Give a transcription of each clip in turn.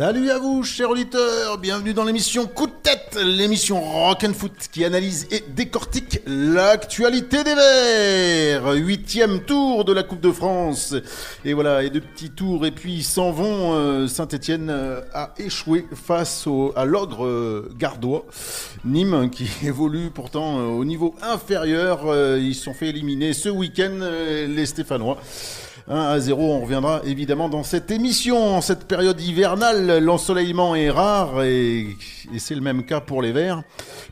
Salut à vous, chers auditeurs, bienvenue dans l'émission Coup de tête, l'émission Rock'n'Foot qui analyse et décortique l'actualité des Verts. Huitième tour de la Coupe de France. Et voilà, et deux petits tours, et puis s'en vont. Euh, Saint-Etienne euh, a échoué face au, à l'ogre euh, gardois. Nîmes, qui évolue pourtant au niveau inférieur, ils se sont fait éliminer ce week-end, les Stéphanois. 1 à 0. On reviendra évidemment dans cette émission. En cette période hivernale, l'ensoleillement est rare et, c'est le même cas pour les verts.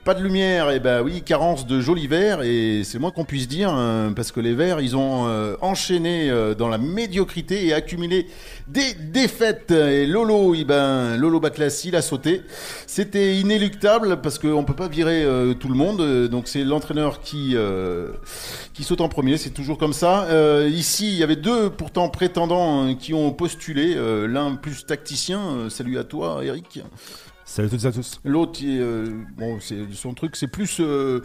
Pas de lumière, et eh ben oui, carence de joli vert et c'est moins qu'on puisse dire hein, parce que les verts, ils ont euh, enchaîné euh, dans la médiocrité et accumulé des défaites. Et Lolo, et eh ben, Lolo il a sauté. C'était inéluctable parce qu'on ne peut pas virer euh, tout le monde. Donc c'est l'entraîneur qui, qui saute en premier. C'est toujours comme ça. ici, il y avait deux pourtant prétendants hein, qui ont postulé, euh, l'un plus tacticien, euh, salut à toi Eric. Salut à toutes et à tous. L'autre, euh, c'est son truc, c'est plus le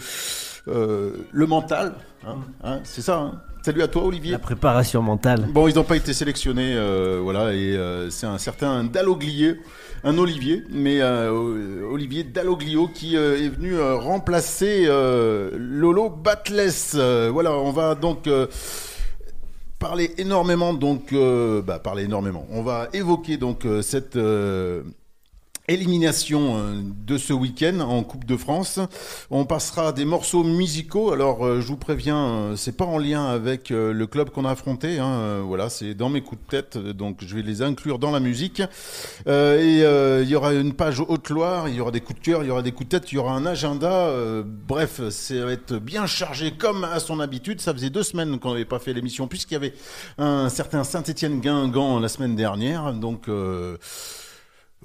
mental. Hein, hein, c'est ça. Salut à toi, Olivier. La préparation mentale. Bon, ils n'ont pas été sélectionnés, voilà, et c'est un certain Dalloglier, un Olivier, mais Olivier Dalloglio qui est venu remplacer Lolo Batless. voilà, on va donc parler énormément, donc, euh, bah, parler énormément. On va évoquer donc euh, cette euh, Élimination euh, de ce week-end en Coupe de France. On passera des morceaux musicaux. Alors, euh, je vous préviens, euh, c'est pas en lien avec le club qu'on a affronté. Hein. Voilà, c'est dans mes coups de tête, donc je vais les inclure dans la musique. et il y aura une page Haute-Loire, il y aura des coups de cœur, il y aura des coups de tête, il y aura un agenda. bref, ça va être bien chargé comme à son habitude. Ça faisait deux semaines qu'on n'avait pas fait l'émission, puisqu'il y avait un certain Saint-Étienne Guingamp la semaine dernière. Donc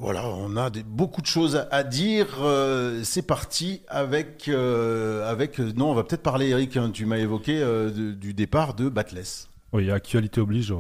voilà, on a beaucoup de choses à dire. Euh, c'est parti avec euh, avec. Euh, non, on va peut-être parler, Eric. Hein, tu m'as évoqué du départ de Batless. Oui, actualité oblige.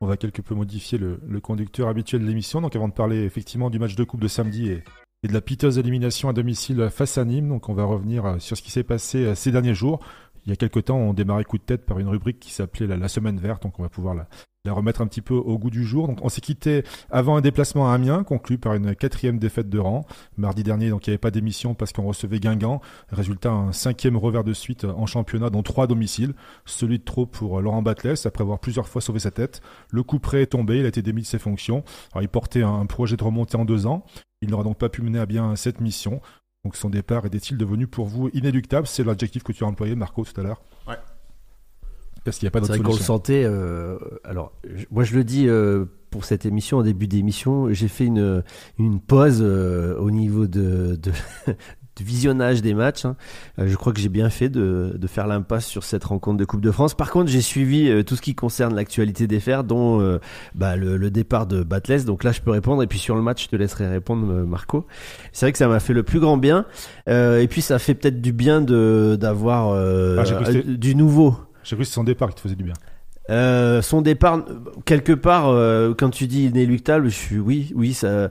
On va quelque peu modifier le, conducteur habituel de l'émission. Donc, avant de parler effectivement du match de coupe de samedi et, de la piteuse élimination à domicile face à Nîmes, donc on va revenir sur ce qui s'est passé ces derniers jours. Il y a quelques temps, on démarrait coup de tête par une rubrique qui s'appelait la, semaine verte, donc on va pouvoir la, la remettre un petit peu au goût du jour. Donc on s'est quitté avant un déplacement à Amiens, conclu par une quatrième défaite de rang. Mardi dernier, donc il n'y avait pas d'émission parce qu'on recevait Guingamp. Résultat, un cinquième revers de suite en championnat, dont trois domiciles. Celui de trop pour Laurent Batles, après avoir plusieurs fois sauvé sa tête. Le coup près est tombé, il a été démis de ses fonctions. il portait un projet de remontée en deux ans. Il n'aura donc pas pu mener à bien cette mission. Donc son départ était il devenu pour vous inéluctable C'est l'adjectif que tu as employé, Marco, tout à l'heure. Ouais, parce qu'il n'y a pas de santé euh, alors, moi, je le dis euh, pour cette émission, au début d'émission, j'ai fait une, une pause euh, au niveau de, de, de, visionnage des matchs. Hein. je crois que j'ai bien fait de, de faire l'impasse sur cette rencontre de Coupe de France. Par contre, j'ai suivi tout ce qui concerne l'actualité des fers, dont bah, le, départ de Batles. Donc là, je peux répondre. Et puis sur le match, je te laisserai répondre, Marco. C'est vrai que ça m'a fait le plus grand bien. et puis, ça fait peut-être du bien d'avoir ah, du nouveau. J'ai cru que c'est son départ qui te faisait du bien. Euh, son départ, quelque part, euh, quand tu dis inéluctable, je suis oui, oui, ça,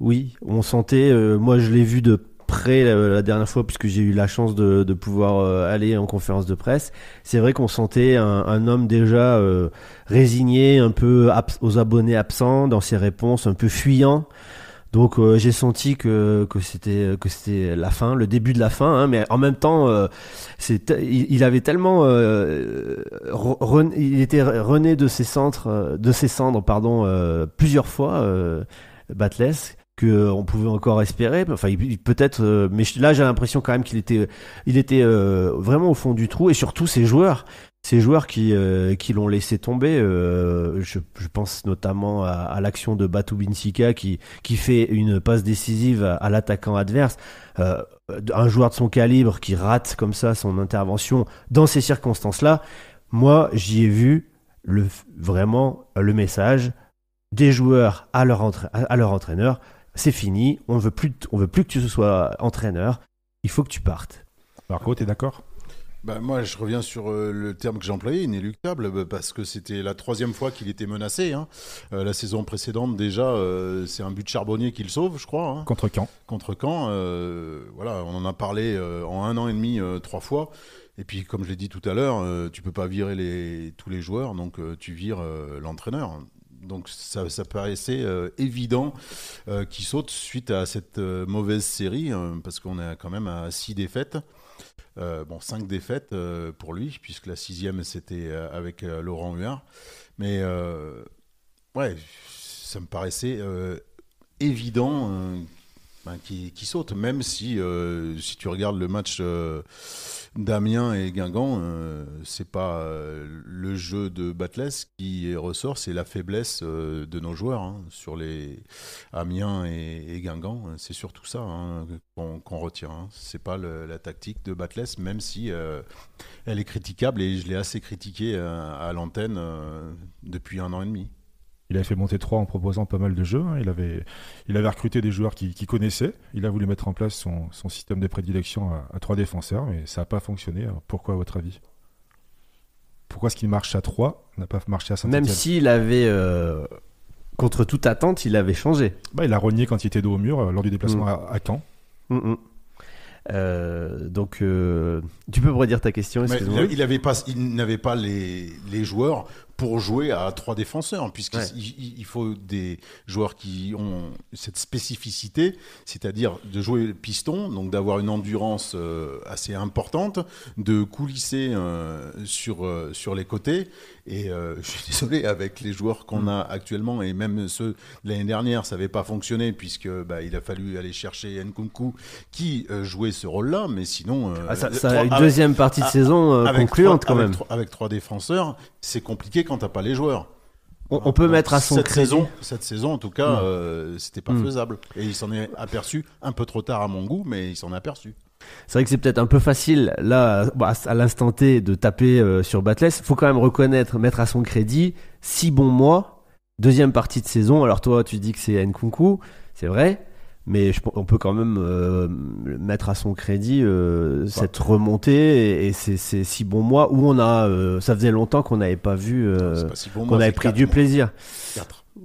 oui, on sentait. Euh, moi, je l'ai vu de près euh, la, dernière fois puisque j'ai eu la chance de, de pouvoir aller en conférence de presse. C'est vrai qu'on sentait un, un, homme déjà résigné, un peu aux abonnés absents dans ses réponses, un peu fuyant. Donc euh, j'ai senti que que c'était que c'était la fin, le début de la fin, hein, mais en même temps, euh, c'est il, avait tellement euh, il était rené de ses centres, de ses cendres, pardon, plusieurs fois, Batless que on pouvait encore espérer enfin peut-être mais là j'ai l'impression quand même qu'il était il était vraiment au fond du trou et surtout ses joueurs ces joueurs qui, euh, qui l'ont laissé tomber. Euh, je, pense notamment à, l'action de Batubinsika qui, qui fait une passe décisive à, l'attaquant adverse. Euh, un joueur de son calibre qui rate comme ça son intervention dans ces circonstances-là. Moi, j'y ai vu le, vraiment le message des joueurs à leur, à leur entraîneur. C'est fini, on veut plus, on veut plus que tu sois entraîneur. Il faut que tu partes. Marco, es d'accord bah, moi, je reviens sur euh, le terme que j'ai employé, inéluctable, bah, parce que c'était la troisième fois qu'il était menacé. Hein. Euh, la saison précédente, déjà, euh, c'est un but charbonnier qui le sauve, je crois. Hein. Contre quand Contre quand voilà, on en a parlé en un an et demi, trois fois. Et puis, comme je l'ai dit tout à l'heure, tu peux pas virer les, tous les joueurs, donc tu vires l'entraîneur. Donc ça, paraissait évident qu'il saute suite à cette mauvaise série, hein, parce qu'on est quand même à six défaites. Euh, bon, cinq défaites euh, pour lui, puisque la sixième, c'était euh, avec Laurent Huard. Mais ouais, ça me paraissait évident ben, qui, qui, saute, même si, euh, si tu regardes le match euh, d'Amiens et Guingamp, euh, c'est pas le jeu de Batles qui ressort, c'est la faiblesse de nos joueurs hein, sur les Amiens et, Guingamp. C'est surtout ça hein, qu'on retient. Hein. C'est pas la tactique de Batles, même si elle est critiquable et je l'ai assez critiqué à l'antenne depuis un an et demi. Il avait fait monter 3 en proposant pas mal de jeux. Hein. Il, avait, il avait recruté des joueurs qui, connaissait. connaissaient. Il a voulu mettre en place son, système de prédilection à, trois 3 défenseurs, mais ça n'a pas fonctionné. pourquoi, à votre avis Pourquoi ce qui marche à 3 n'a pas marché à saint Même s'il avait. Euh, contre toute attente, il avait changé. Bah, il a rogné quand il était dos au mur euh, lors du déplacement mm. à, Caen. Mm, mm. Euh, donc, tu peux me redire ta question, Il n'avait pas, les, joueurs pour jouer à trois défenseurs, puisqu'il il faut des joueurs qui ont cette spécificité, c'est-à-dire de jouer le piston, donc d'avoir une endurance euh, assez importante, de coulisser euh, sur, euh, sur les côtés. Et je suis désolé, avec les joueurs qu'on mm. a actuellement, et même ceux de l'année dernière, ça n'avait pas fonctionné, puisque bah, il a fallu aller chercher Nkunku qui jouait ce rôle-là, mais sinon... Ah, ça, a une deuxième partie de ah, saison concluante quand même. avec trois défenseurs, c'est compliqué quand t'as pas les joueurs. On, peut mettre à son cette crédit. cette saison en tout cas, euh, c'était pas hmm. faisable et il s'en est aperçu un peu trop tard à mon goût, mais il s'en est aperçu. C'est vrai que c'est peut-être un peu facile là bah, à l'instant T de taper euh, sur Batless. Faut quand même reconnaître, mettre à son crédit, six bons mois, deuxième partie de saison. Alors toi, tu dis que c'est Nkunku, c'est vrai, mais on peut quand même euh, mettre à son crédit euh, cette remontée et, ces, six bons mois où on a, euh, ça faisait longtemps qu'on n'avait pas vu, qu'on avait pris du plaisir.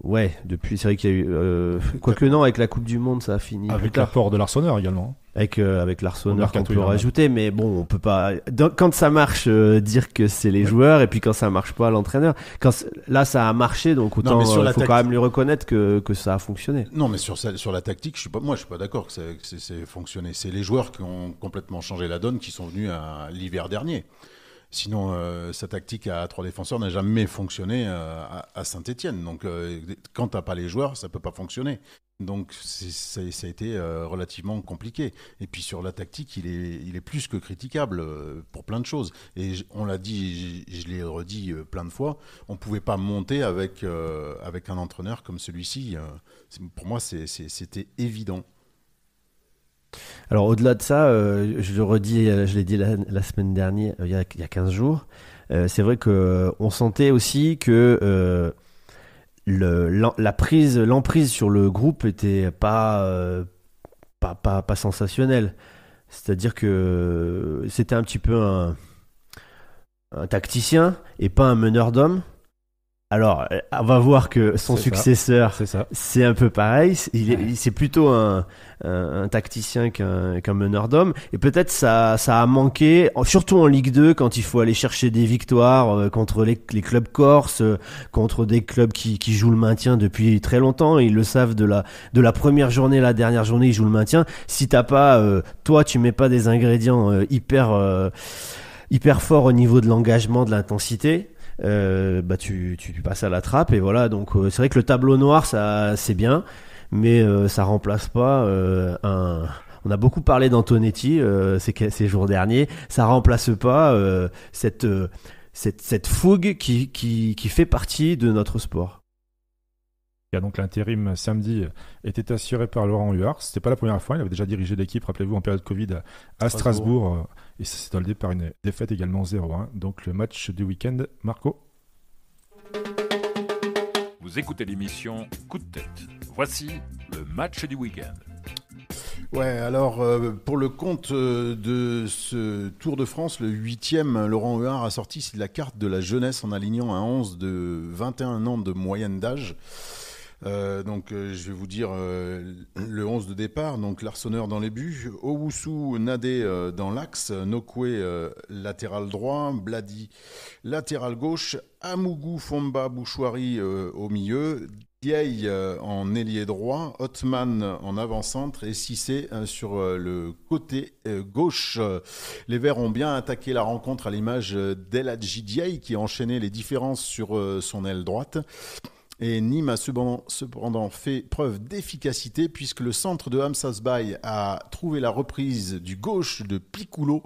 Ouais, depuis, c'est vrai qu'il y a eu. Euh, quoique, non, avec la Coupe du Monde, ça a fini. Avec l'apport de l'Arsonneur également. Hein. Avec, euh, avec l'Arsonneur qu'on peut rajouter, mais bon, on peut pas. quand ça marche, euh, dire que c'est les joueurs, et puis quand ça marche pas, l'entraîneur. Là, ça a marché, donc autant. il faut quand même lui reconnaître que, que, ça a fonctionné. Non, mais sur, sur la tactique, je suis pas, moi, je suis pas d'accord que c'est fonctionné. C'est les joueurs qui ont complètement changé la donne, qui sont venus l'hiver dernier. Sinon, euh, sa tactique à trois défenseurs n'a jamais fonctionné euh, à, Saint-Etienne. Donc, euh, quand tu n'as pas les joueurs, ça ne peut pas fonctionner. Donc, ça, a été relativement compliqué. Et puis, sur la tactique, il est, il est plus que critiquable pour plein de choses. Et on l'a dit, je, l'ai redit plein de fois, on ne pouvait pas monter avec, avec un entraîneur comme celui-ci. pour moi, c'était évident. Alors au-delà de ça, euh, je le redis, euh, je l'ai dit la, semaine dernière, euh, il y a, 15 jours, c'est vrai que on sentait aussi que la, prise, l'emprise sur le groupe était pas pas, pas, sensationnelle. C'est-à-dire que c'était un petit peu un, un tacticien et pas un meneur d'hommes. Alors, euh, on va voir que son successeur, c'est un peu pareil. Il c'est plutôt un, tacticien qu'un meneur d'homme. Et peut-être ça, ça a manqué, surtout en Ligue 2, quand il faut aller chercher des victoires euh, contre les, clubs corses, euh, contre des clubs qui, jouent le maintien depuis très longtemps. Ils le savent de la, de la première journée à la dernière journée, ils jouent le maintien. Si t'as pas, toi, tu mets pas des ingrédients hyper, hyper forts au niveau de l'engagement, de l'intensité. Euh, bah tu, tu, passes à la trappe et voilà. Donc euh, c'est vrai que le tableau noir, ça c'est bien, mais euh, ça remplace pas un. On a beaucoup parlé d'Antonetti ces, ces, jours derniers. Ça remplace pas cette, cette, cette fougue qui, qui, qui fait partie de notre sport. Il a donc l'intérim samedi était assuré par Laurent Huard. C'était pas la première fois. Il avait déjà dirigé l'équipe, rappelez-vous, en période Covid à Strasbourg. Euh, et ça s'est soldé par une défaite également 0-1. Donc le match du week-end, Marco. Vous écoutez l'émission Coup de tête. Voici le match du week-end. Ouais, alors euh, pour le compte euh, de ce Tour de France, le huitième, Laurent Huard a sorti la carte de la jeunesse en alignant un 11 de 21 ans de moyenne d'âge. Euh, donc, euh, je vais vous dire euh, le 11 de départ. Donc, Larsonneur dans les buts, Owusu Nadé dans l'axe, Nokwe latéral droit, Bladi latéral gauche, Amougou Fomba Bouchouari au milieu, Diaye en ailier droit, Hotman en avant-centre et Sissé sur le côté gauche. Les Verts ont bien attaqué la rencontre à l'image d'Eladji Diaye qui a enchaîné les différences sur son aile droite. Et Nîmes a cependant, fait preuve d'efficacité puisque le centre de Bay a trouvé la reprise du gauche de Piccolo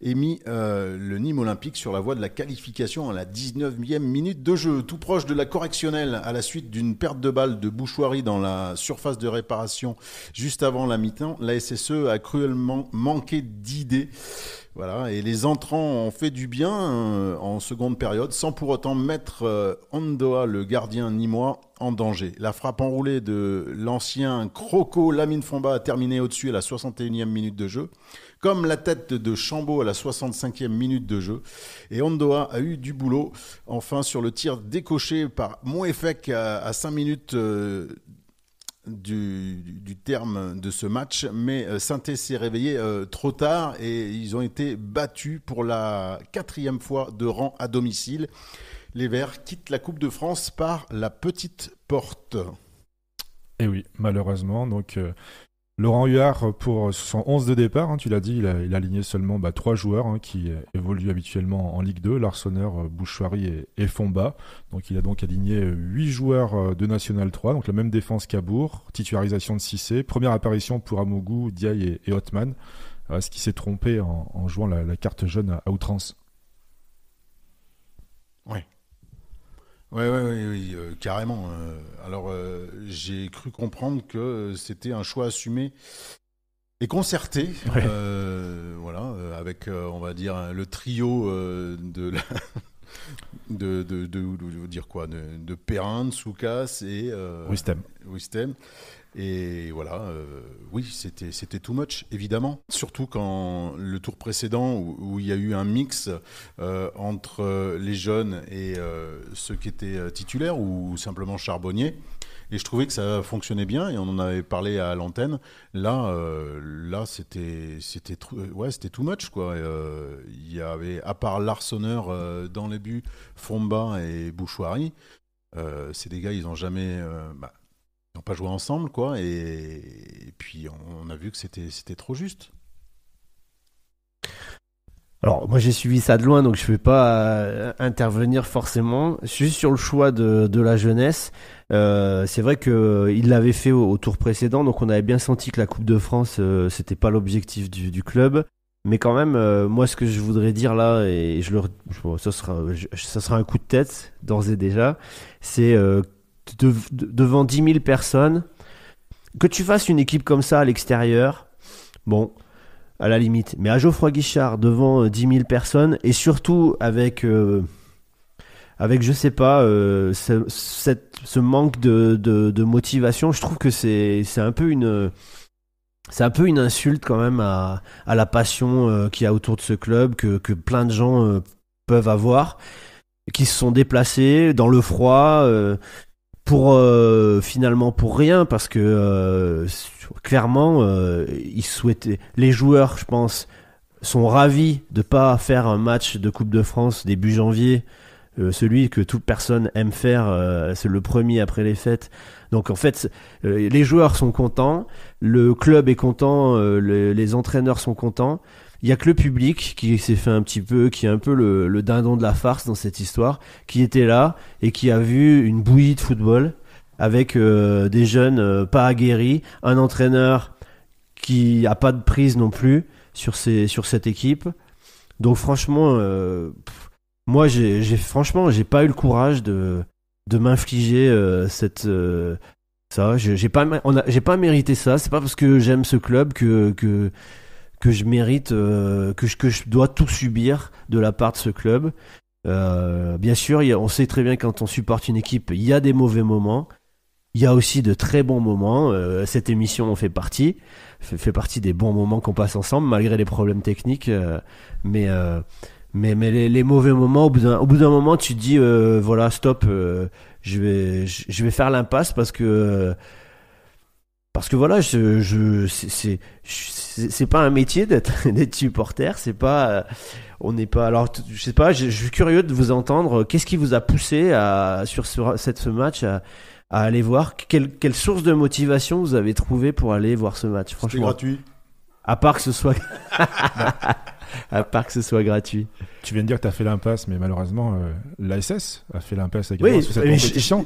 et mis euh, le Nîmes olympique sur la voie de la qualification à la 19e minute de jeu, tout proche de la correctionnelle à la suite d'une perte de balle de Bouchoirie dans la surface de réparation juste avant la mi-temps. La SSE a cruellement manqué d'idées voilà, et les entrants ont fait du bien euh, en seconde période, sans pour autant mettre euh, Andoa, le gardien nîmois, en danger. La frappe enroulée de l'ancien Croco Lamine Fomba a terminé au-dessus à la 61e minute de jeu, comme la tête de Chambaud à la 65e minute de jeu. Et Andoa a eu du boulot, enfin, sur le tir décoché par Moefek à, à 5 minutes euh, du, terme de ce match, mais euh, Sainté s'est réveillé euh, trop tard et ils ont été battus pour la quatrième fois de rang à domicile. Les Verts quittent la Coupe de France par la petite porte. Et eh oui, malheureusement, donc euh, Laurent Huard euh, pour euh, son 11 de départ, hein, tu l'as dit, il a, aligné seulement bah, trois joueurs hein, qui euh, évoluent habituellement en Ligue 2, Larsonneur, Bouchoirie et, Fomba. Donc il a donc aligné huit joueurs de National 3, donc la même défense qu'Abour, titularisation de Cissé, première apparition pour Amogou, Diaye et, Othman, Hotman. ce qui s'est trompé en, jouant la, carte jeune à, à outrance Oui, oui, ouais, ouais, euh, carrément. Euh. alors, euh, j'ai cru comprendre que c'était un choix assumé et concerté, voilà, avec, on va dire, le trio de, de, dire quoi, de, Perrin, Soukas et Wistem. Wistem. Et voilà, euh, oui, c'était, c'était too much, évidemment. Surtout quand le tour précédent, où, il y a eu un mix euh, entre euh, les jeunes et ceux qui étaient titulaires ou simplement charbonniers. Et je trouvais que ça fonctionnait bien et on en avait parlé à l'antenne. Là, là c'était, c'était, ouais, c'était too much. Quoi. Il y avait, à part Larsonneur dans les buts, Fomba et Bouchoirie, euh, ces gars, ils n'ont jamais. Bah, pas joué ensemble, quoi. Et, puis on, a vu que c'était trop juste. Alors moi j'ai suivi ça de loin, donc je vais pas euh, intervenir forcément. Juste sur le choix de, la jeunesse, euh, c'est vrai qu'il euh, l'avait fait au, tour précédent, donc on avait bien senti que la Coupe de France, c'était pas l'objectif du, club. Mais quand même, moi, ce que je voudrais dire là, et je le, ça sera, ça sera un coup de tête d'ores et déjà, c'est que devant 10 000 personnes. Que tu fasses une équipe comme ça à l'extérieur, bon, à la limite. Mais à Geoffroy Guichard devant 10 euh, 000 personnes et surtout avec, euh, avec je sais pas, euh, ce, cette, ce, manque de, de, motivation, je trouve que c'est un peu une. C'est un peu une insulte quand même à, à la passion qui qu'il y a autour de ce club, que, que plein de gens peuvent avoir, qui se sont déplacés dans le froid, pour euh, finalement pour rien parce que euh, clairement euh, ils souhaitaient les joueurs je pense sont ravis de pas faire un match de Coupe de France début janvier celui que toute personne aime faire c'est le premier après les fêtes donc en fait les joueurs sont contents le club est content les entraîneurs sont contents il y a que le public qui s'est fait un petit peu, qui est un peu le, dindon de la farce dans cette histoire, qui était là et qui a vu une bouillie de football avec euh, des jeunes euh, pas aguerris, un entraîneur qui a pas de prise non plus sur sur cette équipe. Donc franchement, euh, moi j'ai franchement j'ai pas eu le courage de de m'infliger cette ça. J'ai pas j'ai pas mérité ça. C'est pas parce que j'aime ce club que que que je mérite, euh, que, je, que je dois tout subir de la part de ce club. Euh, bien sûr, on sait très bien quand on supporte une équipe, il y a des mauvais moments. Il y a aussi de très bons moments. Euh, cette émission en fait partie, fait, partie des bons moments qu'on passe ensemble, malgré les problèmes techniques. Euh, mais mais, mais les, mauvais moments, au bout d'un, moment, tu te dis voilà, stop, je vais je, je vais faire l'impasse parce que parce que voilà, je, je c'est pas un métier d'être supporter, c'est pas euh, on n'est pas alors je sais pas, je, suis curieux de vous entendre euh, qu'est-ce qui vous a poussé à sur ce, match à, aller voir quelle, source de motivation vous avez trouvé pour aller voir ce match franchement gratuit. À part que ce soit à part que ce soit gratuit. Tu viens de dire que tu as fait l'impasse, mais malheureusement, euh, l'ASS a fait l'impasse avec oui, cette compétition.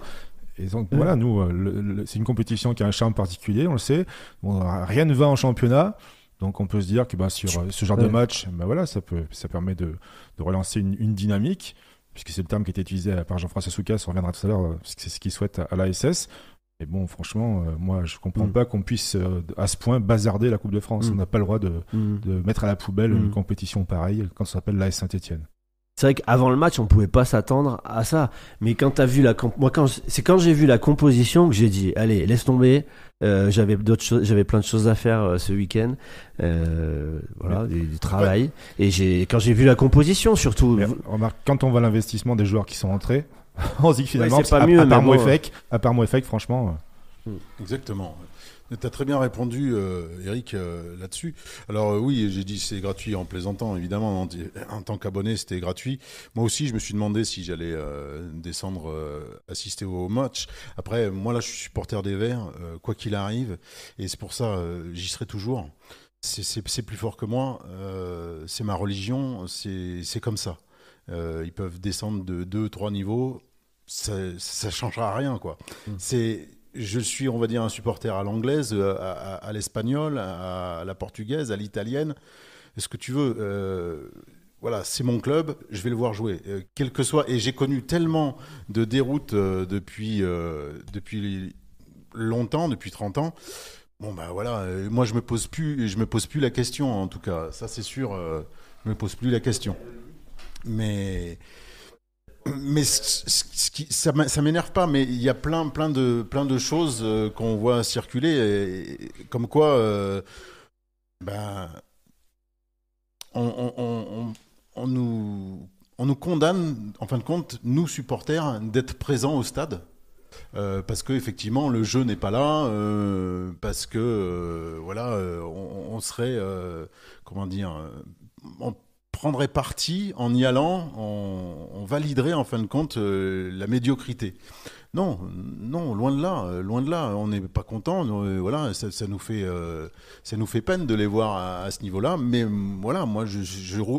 Et donc voilà, nous, euh, c'est une compétition qui a un charme particulier, on le sait. rien ne va en championnat. Donc on peut se dire que bah, sur euh, ce genre de match, bah, voilà, ça, peut, ça permet de, relancer une, dynamique, puisque c'est le terme qui était utilisé par Jean-François Soukas, on reviendra tout à l'heure, euh, parce que c'est ce qu'il souhaite à, l'ASS. Mais bon, franchement, moi, je ne comprends mm. pas qu'on puisse à ce point bazarder la Coupe de France. Mm. On n'a pas le droit de, mm. mettre à la poubelle une compétition pareille quand ça s'appelle l'AS Saint-Etienne c'est vrai qu'avant le match, on pouvait pas s'attendre à ça. Mais quand t'as vu la moi quand c'est quand j'ai vu la composition que j'ai dit allez laisse tomber. Euh, j'avais d'autres j'avais plein de choses à faire euh, ce week-end, euh, voilà, du, travail. Et j'ai quand j'ai vu la composition surtout. remarque, quand on voit l'investissement des joueurs qui sont entrés, on se dit que finalement c'est pas à, mieux, à, part bon, à part franchement. Exactement. Tu as très bien répondu, euh, Eric, euh, là-dessus. Alors euh, oui, j'ai dit c'est gratuit en plaisantant, évidemment. En, tant qu'abonné, c'était gratuit. Moi aussi, je me suis demandé si j'allais descendre assister au match. Après, moi là, je suis supporter des Verts, quoi qu'il arrive. Et c'est pour ça, j'y serai toujours. C'est plus fort que moi. c'est ma religion. C'est comme ça. ils peuvent descendre de deux, trois niveaux. Ça, ne changera rien, quoi. Mmh. C'est je suis, on va dire, un supporter à l'anglaise, euh, à, à l'espagnol, à, la portugaise, à l'italienne, est ce que tu veux. Euh, voilà, c'est mon club, je vais le voir jouer, euh, quel que soit. Et j'ai connu tellement de déroutes depuis, depuis longtemps, depuis 30 ans. Bon, ben voilà, moi je me pose plus, je me pose plus la question, en tout cas, ça c'est sûr, je me pose plus la question. Mais mais ce qui, ça m'énerve pas, mais il y a plein, plein, de, plein de choses euh, qu'on voit circuler, comme quoi, euh, ben, on, nous, on nous condamne, en fin de compte, nous supporters, d'être présents au stade. Euh, parce que effectivement le jeu n'est pas là, parce que voilà on, serait comment dire, prendrait parti en y allant, on, validerait en fin de compte euh, la médiocrité. Non, non, loin de là, euh, loin de là, on n'est pas content. Euh, voilà, ça, nous fait, ça nous fait peine de les voir à, ce niveau-là. Mais mm, voilà, moi, je,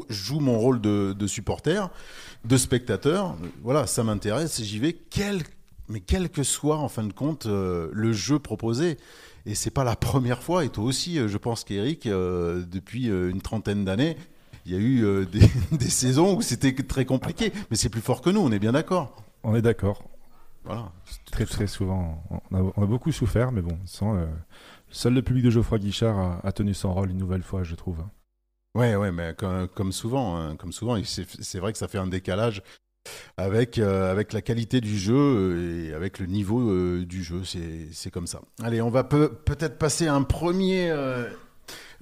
joue mon rôle de, supporter, de spectateur. Voilà, ça m'intéresse, j'y vais, quel, mais quel que soit en fin de compte le jeu proposé. Et c'est pas la première fois. Et toi aussi, je pense qu'Eric, depuis une trentaine d'années, il y a eu euh, des, saisons où c'était très compliqué, mais c'est plus fort que nous, on est bien d'accord. On est d'accord. Voilà. très très souvent, on a, beaucoup souffert, mais bon, sans, euh, seul le public de Geoffroy Guichard a, tenu son rôle une nouvelle fois, je trouve. Ouais, ouais, mais comme, souvent, hein, comme souvent, c'est vrai que ça fait un décalage avec, euh, avec la qualité du jeu et avec le niveau du jeu. C'est comme ça. Allez, on va peut-être passer à un premier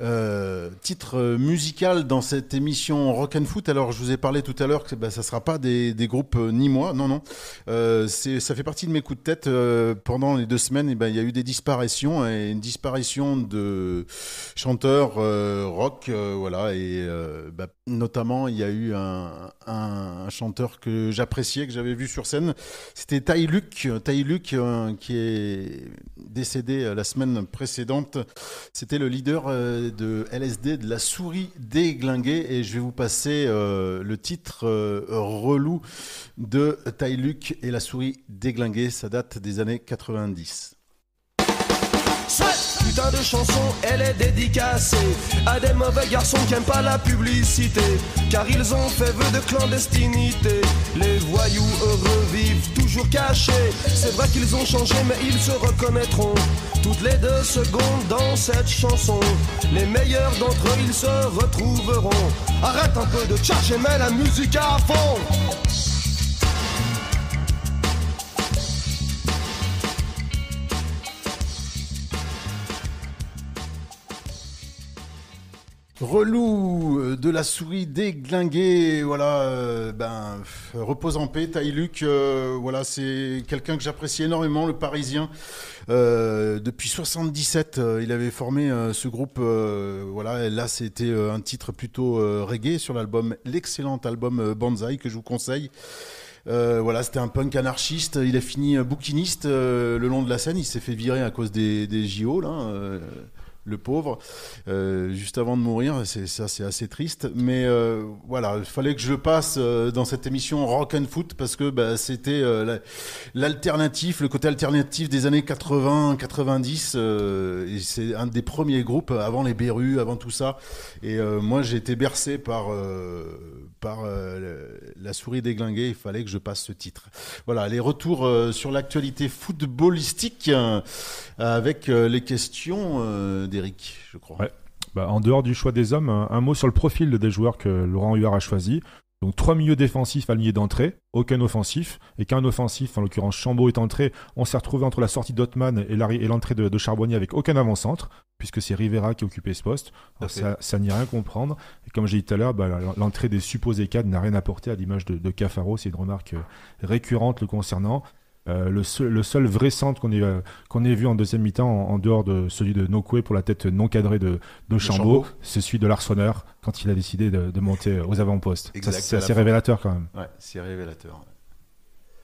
euh, titre euh, musical dans cette émission Rock and Foot. Alors, je vous ai parlé tout à l'heure que bah, ça ne sera pas des, des groupes euh, ni moi, non, non. Euh, ça fait partie de mes coups de tête. pendant les deux semaines, ben, il y a eu des disparitions et une disparition de chanteurs rock, voilà, et bah, Notamment, il y a eu un, chanteur que j'appréciais, que j'avais vu sur scène. C'était Tai Luc, tai Luc euh, qui est décédé euh, la semaine précédente. C'était le leader euh, de LSD de la souris déglinguée. Et je vais vous passer le titre relou de Tai Luc et la souris déglinguée. Ça date des années 90 putain de chanson, elle est dédicacée à des mauvais garçons qui aiment pas la publicité, car ils ont fait vœu de clandestinité. Les voyous heureux vivent toujours cachés. C'est vrai qu'ils ont changé, mais ils se reconnaîtront toutes les deux secondes dans cette chanson. Les meilleurs d'entre eux, ils se retrouveront. Arrête un peu de chercher, mais la musique à fond. relou euh, de la souris déglinguée, voilà, euh, ben repose en paix, Taïluc, Luc, euh, voilà, c'est quelqu'un que j'apprécie énormément, le Parisien. depuis 77, il avait formé ce groupe, voilà, là c'était un titre plutôt reggae sur l'album, l'excellent album Banzai que je vous conseille. voilà, c'était un punk anarchiste. Il a fini bouquiniste le long de la scène. Il s'est fait virer à cause des, des JO là le pauvre, euh, juste avant de mourir. C'est ça, c'est assez triste. Mais euh, voilà, il fallait que je passe euh, dans cette émission rock and foot parce que bah, c'était l'alternatif, le côté alternatif des années 80, 90. et c'est un des premiers groupes avant les Berus, avant tout ça. Et moi, j'ai été bercé par par euh, la souris déglinguée, il fallait que je passe ce titre. Voilà, les retours euh, sur l'actualité footballistique euh, avec les questions d'Eric, je crois. Bah, en dehors du choix des hommes, un, hein, un mot sur le profil des joueurs que Laurent Huard a choisi. Donc trois milieux défensifs alignés d'entrée, aucun offensif, et qu'un offensif, en l'occurrence Chambaud est entré, on s'est retrouvé entre la sortie d'Otman et l'entrée de, Charbonnier avec aucun avant-centre, puisque c'est Rivera qui occupait ce poste. ça, n'y a rien comprendre. Et comme j'ai dit tout à l'heure, bah, l'entrée des supposés cadres n'a rien apporté à l'image de, de Cafaro, c'est une remarque euh, récurrente le concernant. Euh, le, seul, vrai centre qu'on ait, euh, vu en deuxième mi-temps, en, dehors de celui de Nokwe pour la tête non cadrée de, de Chambaud, c'est celui de Larsonneur quand il a décidé de, monter aux avant-postes. C'est assez révélateur quand même. Ouais, c'est révélateur.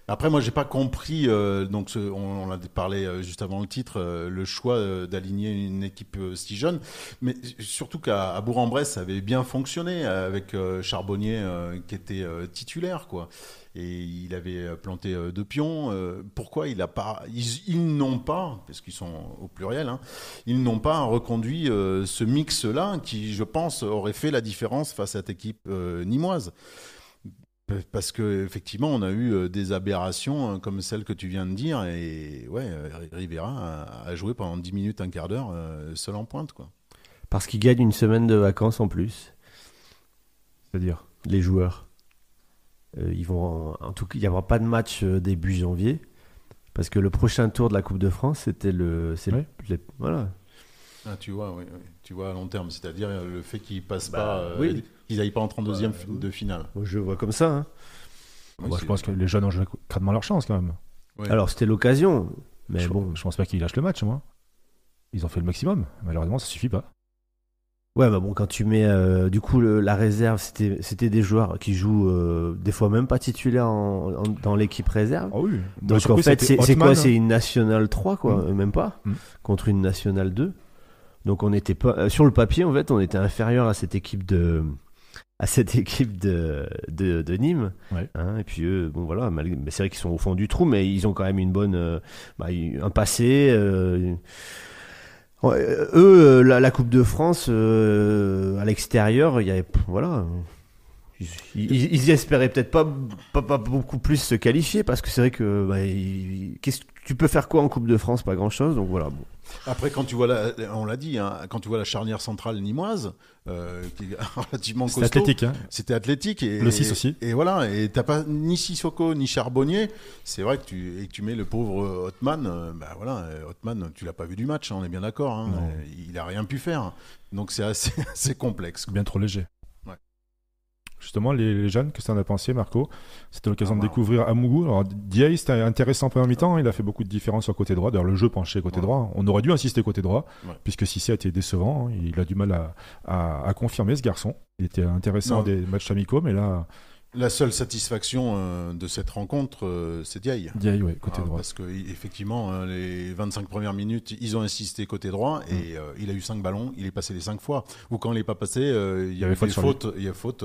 Après, moi, j'ai pas compris. Euh, donc, ce, on, on, a parlé euh, juste avant le titre, euh, le choix d'aligner une équipe si jeune, mais surtout qu'à Bourg-en-Bresse, ça avait bien fonctionné avec Charbonnier qui était titulaire, quoi. Et il avait planté deux pions. pourquoi il a pas Ils, ils n'ont pas, parce qu'ils sont au pluriel, hein, ils n'ont pas reconduit ce mix-là qui, je pense, aurait fait la différence face à cette équipe nimoise. Parce que effectivement, on a eu euh, des aberrations hein, comme celle que tu viens de dire, et ouais, euh, Rivera a, joué pendant 10 minutes, un quart d'heure, euh, seul en pointe, quoi. Parce qu'il gagne une semaine de vacances en plus. C'est-à-dire Les joueurs. ils vont en, tout cas, il n'y aura pas de match début janvier, parce que le prochain tour de la Coupe de France, c'était le, voilà, ah, tu vois, oui, tu vois à long terme, c'est-à-dire le fait bah, euh, qu'ils passent pas, qu'ils n'aillent pas en 32e bah, de finale. Je vois comme ça. Hein. je pense que les jeunes ont joué leur chance quand même. Alors c'était l'occasion, mais je, bon, je pense pas qu'ils lâchent le match, moi. Ils ont fait le maximum. Malheureusement, ça suffit pas. Ouais, bah bon, quand tu mets euh, du coup la réserve, c'était des joueurs qui jouent euh, des fois même pas titulaires dans l'équipe réserve. Ah bah, Donc en fait, c'est quoi hein. C'est une nationale 3, quoi, mm. même pas, mm. contre une nationale 2. Donc on était pas euh, sur le papier en fait, on était inférieur à cette équipe de à cette équipe de, de, Nîmes. Hein, et puis eux, bon voilà, c'est vrai qu'ils sont au fond du trou, mais ils ont quand même une bonne, euh, bah, un passé. Euh, eux, la, Coupe de France à l'extérieur, il y avait, voilà, ils, y espéraient peut-être pas, pas, beaucoup plus se qualifier parce que c'est vrai que bah, tu peux faire quoi en Coupe de France Pas grand chose. Donc voilà. Bon. Après, quand tu vois la, on l'a dit, hein, quand tu vois la charnière centrale nimoise, euh, qui est relativement costaud. C'était athlétique. Hein. C'était athlétique et le 6 aussi. Et, voilà, et t'as pas ni Sissoko ni Charbonnier. C'est vrai que tu et tu mets le pauvre Hotman. Euh, bah voilà, Hotman, euh, tu l'as pas vu du match, hein, on est bien d'accord. il a rien pu faire. Donc c'est assez, complexe. Bien trop léger justement les, jeunes que ça en a pensé Marco c'était l'occasion de ah, découvrir Amougou alors Diaye c'était intéressant premier mi-temps hein. il a fait beaucoup de différence sur côté droit d'ailleurs le jeu penché côté droit on aurait dû insister côté droit puisque Sissi a été décevant hein. il a du mal à, à, confirmer ce garçon il était intéressant des matchs amicaux mais là la seule satisfaction euh, de cette rencontre, euh, c'est Diaye. Diaye, oui, côté hein, droit. parce qu'effectivement, hein, les 25 premières minutes, ils ont insisté côté droit mm. et euh, il a eu cinq ballons, il est passé les 5 fois. Ou quand il n'est pas passé, il y, avait faute. il y a faute.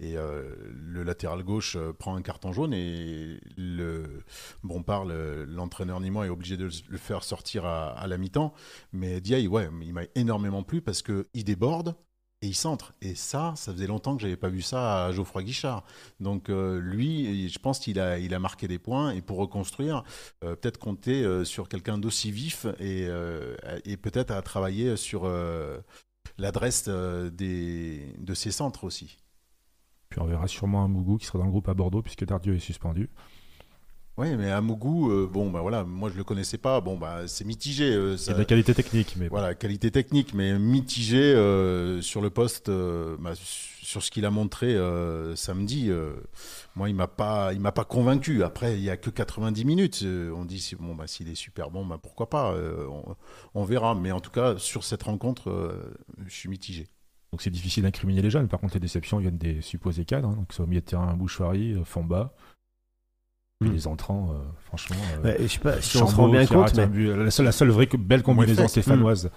et le latéral gauche prend un carton jaune et le bon parle, l'entraîneur Nîmois est obligé de le faire sortir à, la mi-temps. Mais Diaye, ouais, il m'a énormément plu parce qu'il déborde, et il centre. Et ça, ça faisait longtemps que j'avais pas vu ça à Geoffroy Guichard. Donc euh, lui, je pense qu'il a, il a marqué des points et pour reconstruire, euh, peut-être compter euh, sur quelqu'un d'aussi vif et, peut-être à travailler sur l'adresse des, de ses centres aussi. Puis on verra sûrement un Mougou qui sera dans le groupe à Bordeaux puisque Tardieu est suspendu. Oui, mais à mon euh, bon, ben voilà, moi je le connaissais pas, bon, bah c'est mitigé. C'est euh, de la qualité technique, mais. Voilà, qualité technique, mais mitigé euh, sur le poste, bah, sur ce qu'il a montré samedi. moi, il m'a pas, il m'a pas convaincu. Après, il n'y a que 90 minutes. on dit, bon, bah s'il est super bon, ben pourquoi pas, on, verra. Mais en tout cas, sur cette rencontre, je suis mitigé. Donc c'est difficile d'incriminer les jeunes. Par contre, les déceptions viennent des supposés cadres, hein. donc c'est au milieu de terrain Bouchouari, bas. Mm. les entrants, euh, franchement. Je euh, je sais pas si Chambaud, on se rend bien compte. Mais... la, seule, la, seule, vraie belle combinaison stéphanoise.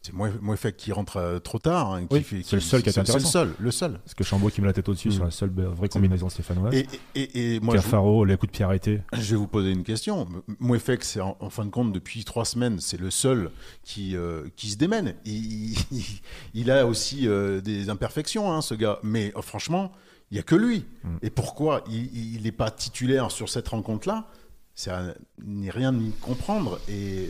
C'est mm. Moefek qui rentre euh, trop tard. Hein, c'est le seul qui est intéressant. C'est le seul, le seul. Parce que Chambaud qui met la tête au-dessus, mm. sur c'est la seule vraie combinaison stéphanoise. Et, et, et moi, Pierre les coups de Je vais vous poser une question. Moefek, c'est en, fin de compte, depuis trois semaines, c'est le seul qui, qui se démène. Il, a aussi des imperfections, hein, ce gars. Mais franchement, il n'y a que lui. Mm. Et pourquoi il n'est pas titulaire sur cette rencontre-là C'est rien de comprendre. Et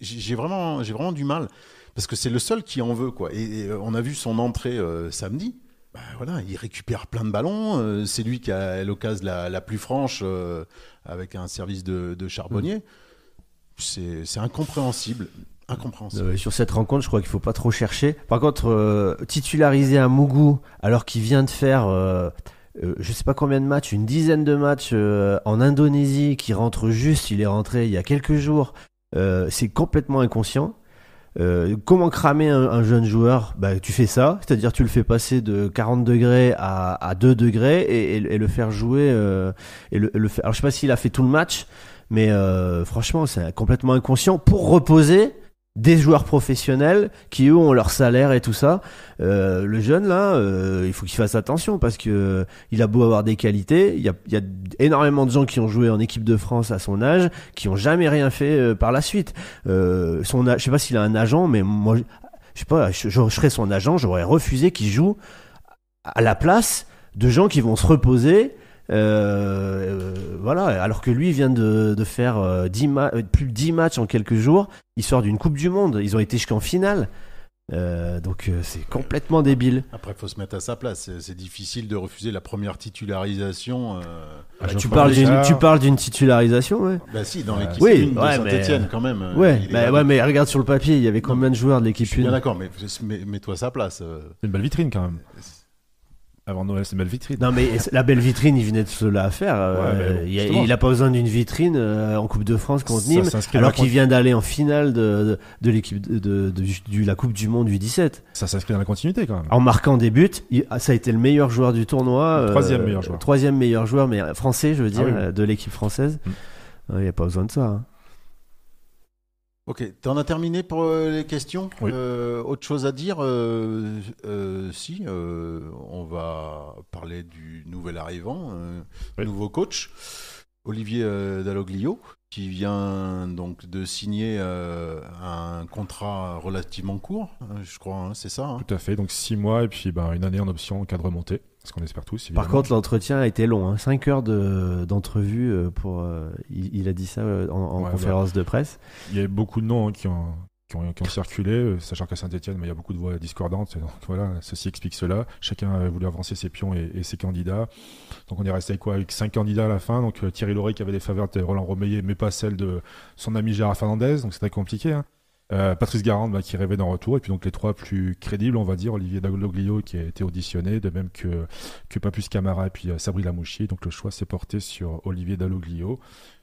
j'ai vraiment, vraiment du mal. Parce que c'est le seul qui en veut. quoi. Et, euh, on a vu son entrée euh, samedi. Bah, voilà, il récupère plein de ballons. Euh, c'est lui qui a l'occasion la, plus franche avec un service de, charbonnier. Mm. C'est incompréhensible. Euh, sur cette rencontre, je crois qu'il faut pas trop chercher. Par contre, euh, titulariser un Mugu alors qu'il vient de faire, je euh, je sais pas combien de matchs, une dizaine de matchs en Indonésie, qui rentre juste, il est rentré il y a quelques jours, c'est complètement inconscient. comment cramer un, jeune joueur bah, Tu fais ça, c'est-à-dire tu le fais passer de 40 degrés à, 2 degrés et, le faire jouer. et le, le faire... Alors je sais pas s'il a fait tout le match, mais franchement c'est complètement inconscient pour reposer des joueurs professionnels qui eux ont leur salaire et tout ça. Euh, le jeune là, euh, il faut qu'il fasse attention parce que il a beau avoir des qualités, il y a, énormément de gens qui ont joué en équipe de France à son âge, qui ont jamais rien fait euh, par la suite. son, je sais pas s'il a un agent, mais moi, je sais pas, je, je serais son agent, j'aurais refusé qu'il joue à la place de gens qui vont se reposer euh, euh, voilà, alors que lui vient de, faire 10 euh, plus de 10 matchs en quelques jours. Il sort d'une Coupe du Monde. Ils ont été jusqu'en finale. donc c'est complètement débile. Après, il faut se mettre à sa place. C'est difficile de refuser la première titularisation. tu, ah, parles d'une, tu parles d'une titularisation, Bah si, dans l'équipe oui, ouais, de saint quand même. Ouais, bah, ouais, mais regarde sur le papier, il y avait combien de joueurs de l'équipe 1 Bien d'accord, mais mets-toi à sa place. C'est une belle vitrine quand même. Avant Noël, c'est belle vitrine. Non, mais la belle vitrine, il venait de cela à faire. Euh, il n'a pas besoin d'une vitrine euh, en Coupe de France contre Nîmes, alors qu'il vient d'aller en finale de, l'équipe de, la Coupe du Monde du 17. Ça s'inscrit dans la continuité quand même. En marquant des buts, ah, ça a été le meilleur joueur du tournoi. troisième euh, meilleur joueur. Troisième meilleur joueur, mais français, je veux dire, ah de l'équipe française. Mm. Il n'y a pas besoin de ça. Hein. Ok, tu en as terminé pour euh, les questions. Euh, autre chose à dire euh, Si, on va parler du nouvel arrivant, nouveau coach, Olivier Dalloglio, qui vient donc de signer un contrat relativement court, hein, je crois, hein, c'est ça hein? Tout à fait, donc six mois et puis ben, une année en option cadre cas remontée ce qu'on espère tous. Par contre, l'entretien a été long, 5 hein. heures d'entrevue. Euh, pour, euh, il, a dit ça euh, en, conférence de presse. Il y a beaucoup de noms hein, qui, ont, ont, circulé, sachant qu'à Saint-Etienne, bah, il y a beaucoup de voix discordantes. voilà, ceci explique cela. Chacun voulu avancer ses pions et, ses candidats. Donc on est resté quoi, avec cinq candidats à la fin. Donc Thierry Lauré qui avait des faveurs de Roland romeyer mais pas celle de son ami Gérard Fernandez. Donc très compliqué. Hein. Euh, Patrice Garande bah, qui rêvait d'un retour et puis donc les trois plus crédibles on va dire Olivier Daloglio qui a été auditionné de même que, Papus Camara et puis euh, Sabri Lamouchi donc le choix s'est porté sur Olivier Daloglio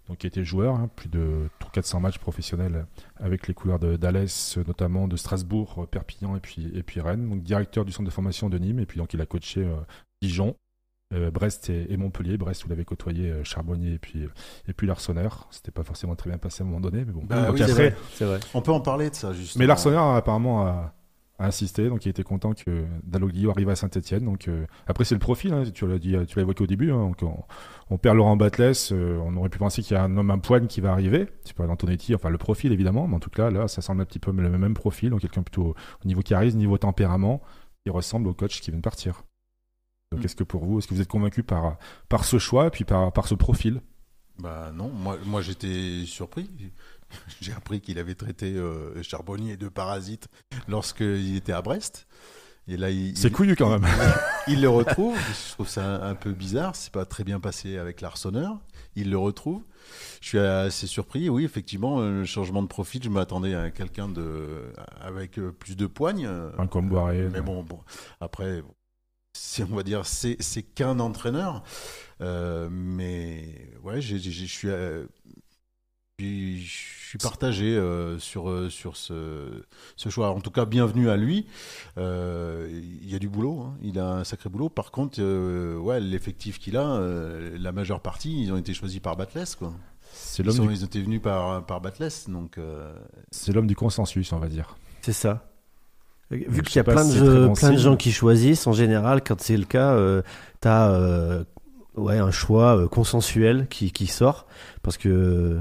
donc qui était joueur hein, plus de 400 matchs professionnels avec les couleurs d'Alès notamment de Strasbourg Perpignan et puis, et Rennes donc directeur du centre de formation de Nîmes et puis donc il a coaché euh, Dijon euh, Brest et, Montpellier. Brest, où l'avait côtoyé euh, Charbonnier et puis, euh, et puis Larsonneur. C'était pas forcément très bien passé à un moment donné, mais bon. Bah on peut en parler de ça, justement. Mais Larsonneur, apparemment, a, insisté. Donc, il était content que Dalloglio arrive à Saint-Etienne. Donc, après, c'est le profil. Hein. tu l'as tu l'as évoqué au début. Hein. on, perd Laurent Batles. on aurait pu penser qu'il y a un homme à poigne qui va arriver. C'est pas l'Antonetti, enfin, le profil, évidemment. Mais en tout cas, là, ça semble un petit peu le même profil. Donc, quelqu'un plutôt au niveau charisme, niveau tempérament, qui ressemble au coach qui vient de partir quest mm. ce que pour vous, est-ce que vous êtes convaincu par, par ce choix et puis par, par ce profil Bah non, moi, j'étais surpris. J'ai appris qu'il avait traité euh, Charbonnier de parasite lorsqu'il était à Brest. Et là, c'est couillu quand même. Il, le retrouve. Je trouve ça un, peu bizarre. C'est pas très bien passé avec l'arseneur. Il le retrouve. Je suis assez surpris. Oui, effectivement, euh, le changement de profil. Je m'attendais à quelqu'un de avec euh, plus de poigne. Un réel. Mais bon, après, c'est on va dire c'est qu'un entraîneur euh, mais ouais euh, je suis je suis partagé euh, sur sur ce, ce, choix en tout cas bienvenue à lui il y a du boulot hein. il a un sacré boulot par contre ouais l'effectif qu'il a la majeure partie ils ont été choisis par Batles quoi ils, ont été venus par par Batles donc c'est l'homme du consensus on va dire c'est ça Vu qu'il y a plein, de, plein de gens qui choisissent, en général, quand c'est le cas, euh, tu as euh, ouais, un choix euh, consensuel qui, qui sort. Parce que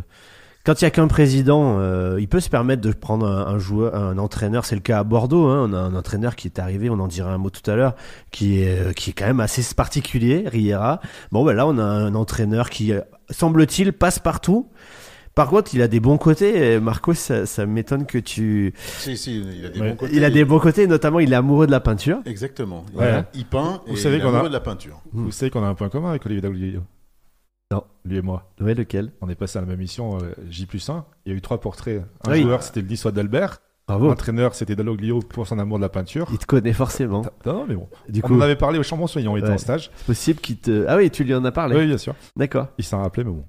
quand il n'y a qu'un président, il peut se permettre de prendre un, joueur, un entraîneur. C'est le cas à Bordeaux. Hein. on a un entraîneur qui est arrivé, on en dira un mot tout à l'heure, qui est, qui est quand même assez particulier, Riera. Bon, ben là, on a un entraîneur qui, semble-t-il, passe partout. Par contre, il a des bons côtés. Euh, Marco, ça, m'étonne que tu. Si, si, il a des bons côtés. Il a des bons côtés, notamment il est amoureux de la peinture. Exactement. Il, peint et Vous savez il est amoureux de la peinture. Vous hmm. savez qu'on a un point commun avec Olivier Daloglio Non. Lui et moi. lequel On est passé à la même mission euh, J 1. Il y a eu trois portraits. Un joueur, c'était le soit d'Albert. Bravo. L'entraîneur, c'était Daloglio pour son amour de la peinture. Il te connaît forcément. Non, mais bon. Du on en avait parlé au Chambon Soignant, il était en stage. C'est possible qu'il te. Ah oui, tu lui en as parlé. Oui, bien sûr. D'accord. Il s'en rappelait, mais bon.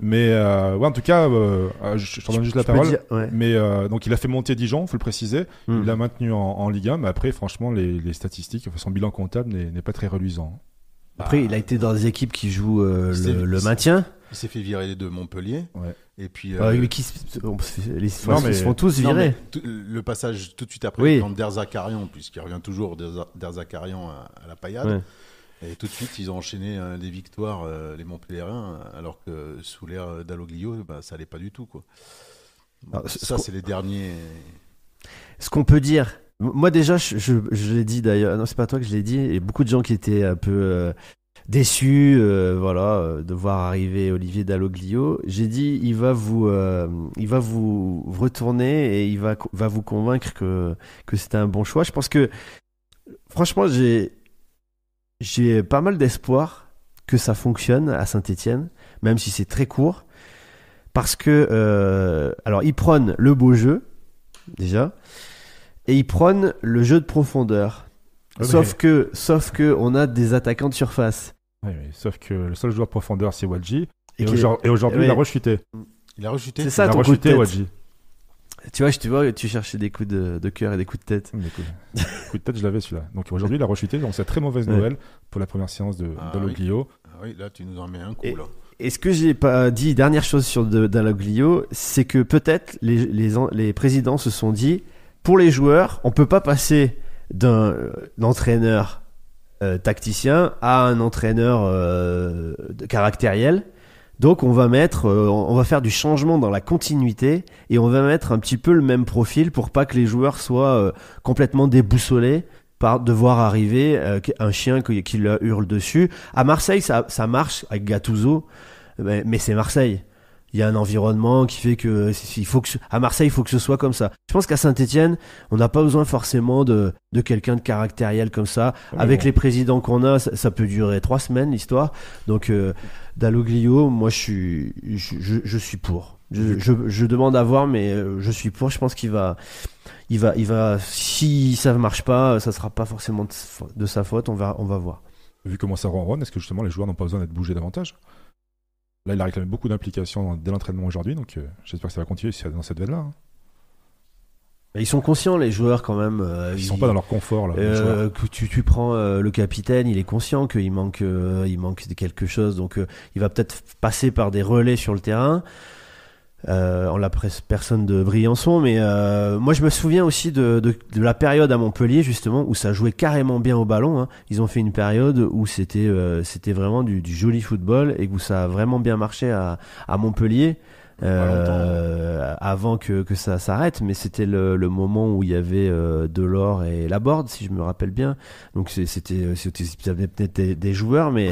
Mais euh, en tout cas, euh, euh, je, donne juste la parole. Mais donc, il a fait monter Dijon, faut le préciser. Hmm. Il l'a maintenu en, Ligue 1, mais après, franchement, les, statistiques, son bilan comptable n'est pas très reluisant. Après, bah, il a été dans des équipes qui jouent le, maintien. Il s'est fait virer de Montpellier. Et puis. Bah, mais qui, les ils se font tous virer. le passage tout de suite après, oui. Derzakarian, puisqu'il revient toujours Derzakarian à, à la paillade. Et tout de suite, ils ont enchaîné euh, des victoires, euh, les Montpellierins, alors que sous l'ère d'Aloglio, bah, ça n'allait pas du tout. Quoi. ça, c'est les derniers. Ce qu'on peut dire, moi déjà, je, l'ai dit d'ailleurs, non, c'est pas toi que je l'ai dit, et beaucoup de gens qui étaient un peu euh, déçus voilà, de voir arriver Olivier d'Aloglio. j'ai dit, il va, vous, il va vous retourner et il va, va vous convaincre que, que c'était un bon choix. Je pense que, franchement, j'ai j'ai pas mal d'espoir que ça fonctionne à Saint-Etienne, même si c'est très court. Parce que, euh, alors, ils prônent le beau jeu, déjà, et ils prônent le jeu de profondeur. Ah sauf, que, sauf que, on a des attaquants de surface. sauf que le seul joueur de profondeur, c'est Wadji. Et, aujourd'hui, il a rechuté. Il a rechuté. C'est ça, il a rechuté, Wadji. Tu vois, je, tu vois, tu cherchais des coups de, cœur et des coups de tête. Des coups, de tête, je l'avais celui-là. Donc aujourd'hui, a rechuté, donc c'est très mauvaise nouvelle pour la première séance de ah, ah, Oui. là, tu nous en mets un coup, et, là. ce que j'ai pas dit, dernière chose sur Dalloglio, c'est que peut-être les, les, les, présidents se sont dit, pour les joueurs, on peut pas passer d'un euh, entraîneur euh, tacticien à un entraîneur euh, caractériel donc euh, on va faire du changement dans la continuité et on va mettre un petit peu le même profil pour pas que les joueurs soient euh, complètement déboussolés par devoir arriver euh, un chien qui, leur hurle dessus. À Marseille, ça, marche avec Gattuso, mais c'est Marseille il y a un environnement qui fait que il faut à Marseille il faut que ce soit comme ça. Je pense qu'à Saint-Étienne, on n'a pas besoin forcément de, quelqu'un de caractériel comme ça. Avec les présidents qu'on a, ça, peut durer trois semaines l'histoire. Donc euh, Dalloglio, moi je suis je, suis pour. Je, demande à voir, mais euh, je suis pour. Je pense qu'il va, il va, il va. Si ça ne marche pas, ça ne sera pas forcément de, sa faute. On va, on va voir. Vu comment ça ronronne, est-ce que justement les joueurs n'ont pas besoin d'être bougés davantage Là, il a réclamé beaucoup d'implications dès l'entraînement aujourd'hui, donc euh, j'espère que ça va continuer dans cette veine-là. Hein. Bah, ils sont conscients, les joueurs, quand même. Euh, ils sont pas dans leur confort là. Euh, tu, prends le capitaine, il est conscient qu'il manque, il manque quelque chose, donc il va peut-être passer par des relais sur le terrain euh, on la personne de Briançon, mais euh, moi je me souviens aussi de, la période à Montpellier justement où ça jouait carrément bien au ballon. Hein. Ils ont fait une période où c'était euh, c'était vraiment du, joli football et où ça a vraiment bien marché à, Montpellier. Hein. Euh, avant que, ça s'arrête, mais c'était le, moment où il y avait Delors et la borde, si je me rappelle bien. Donc c'était c'était des joueurs, mais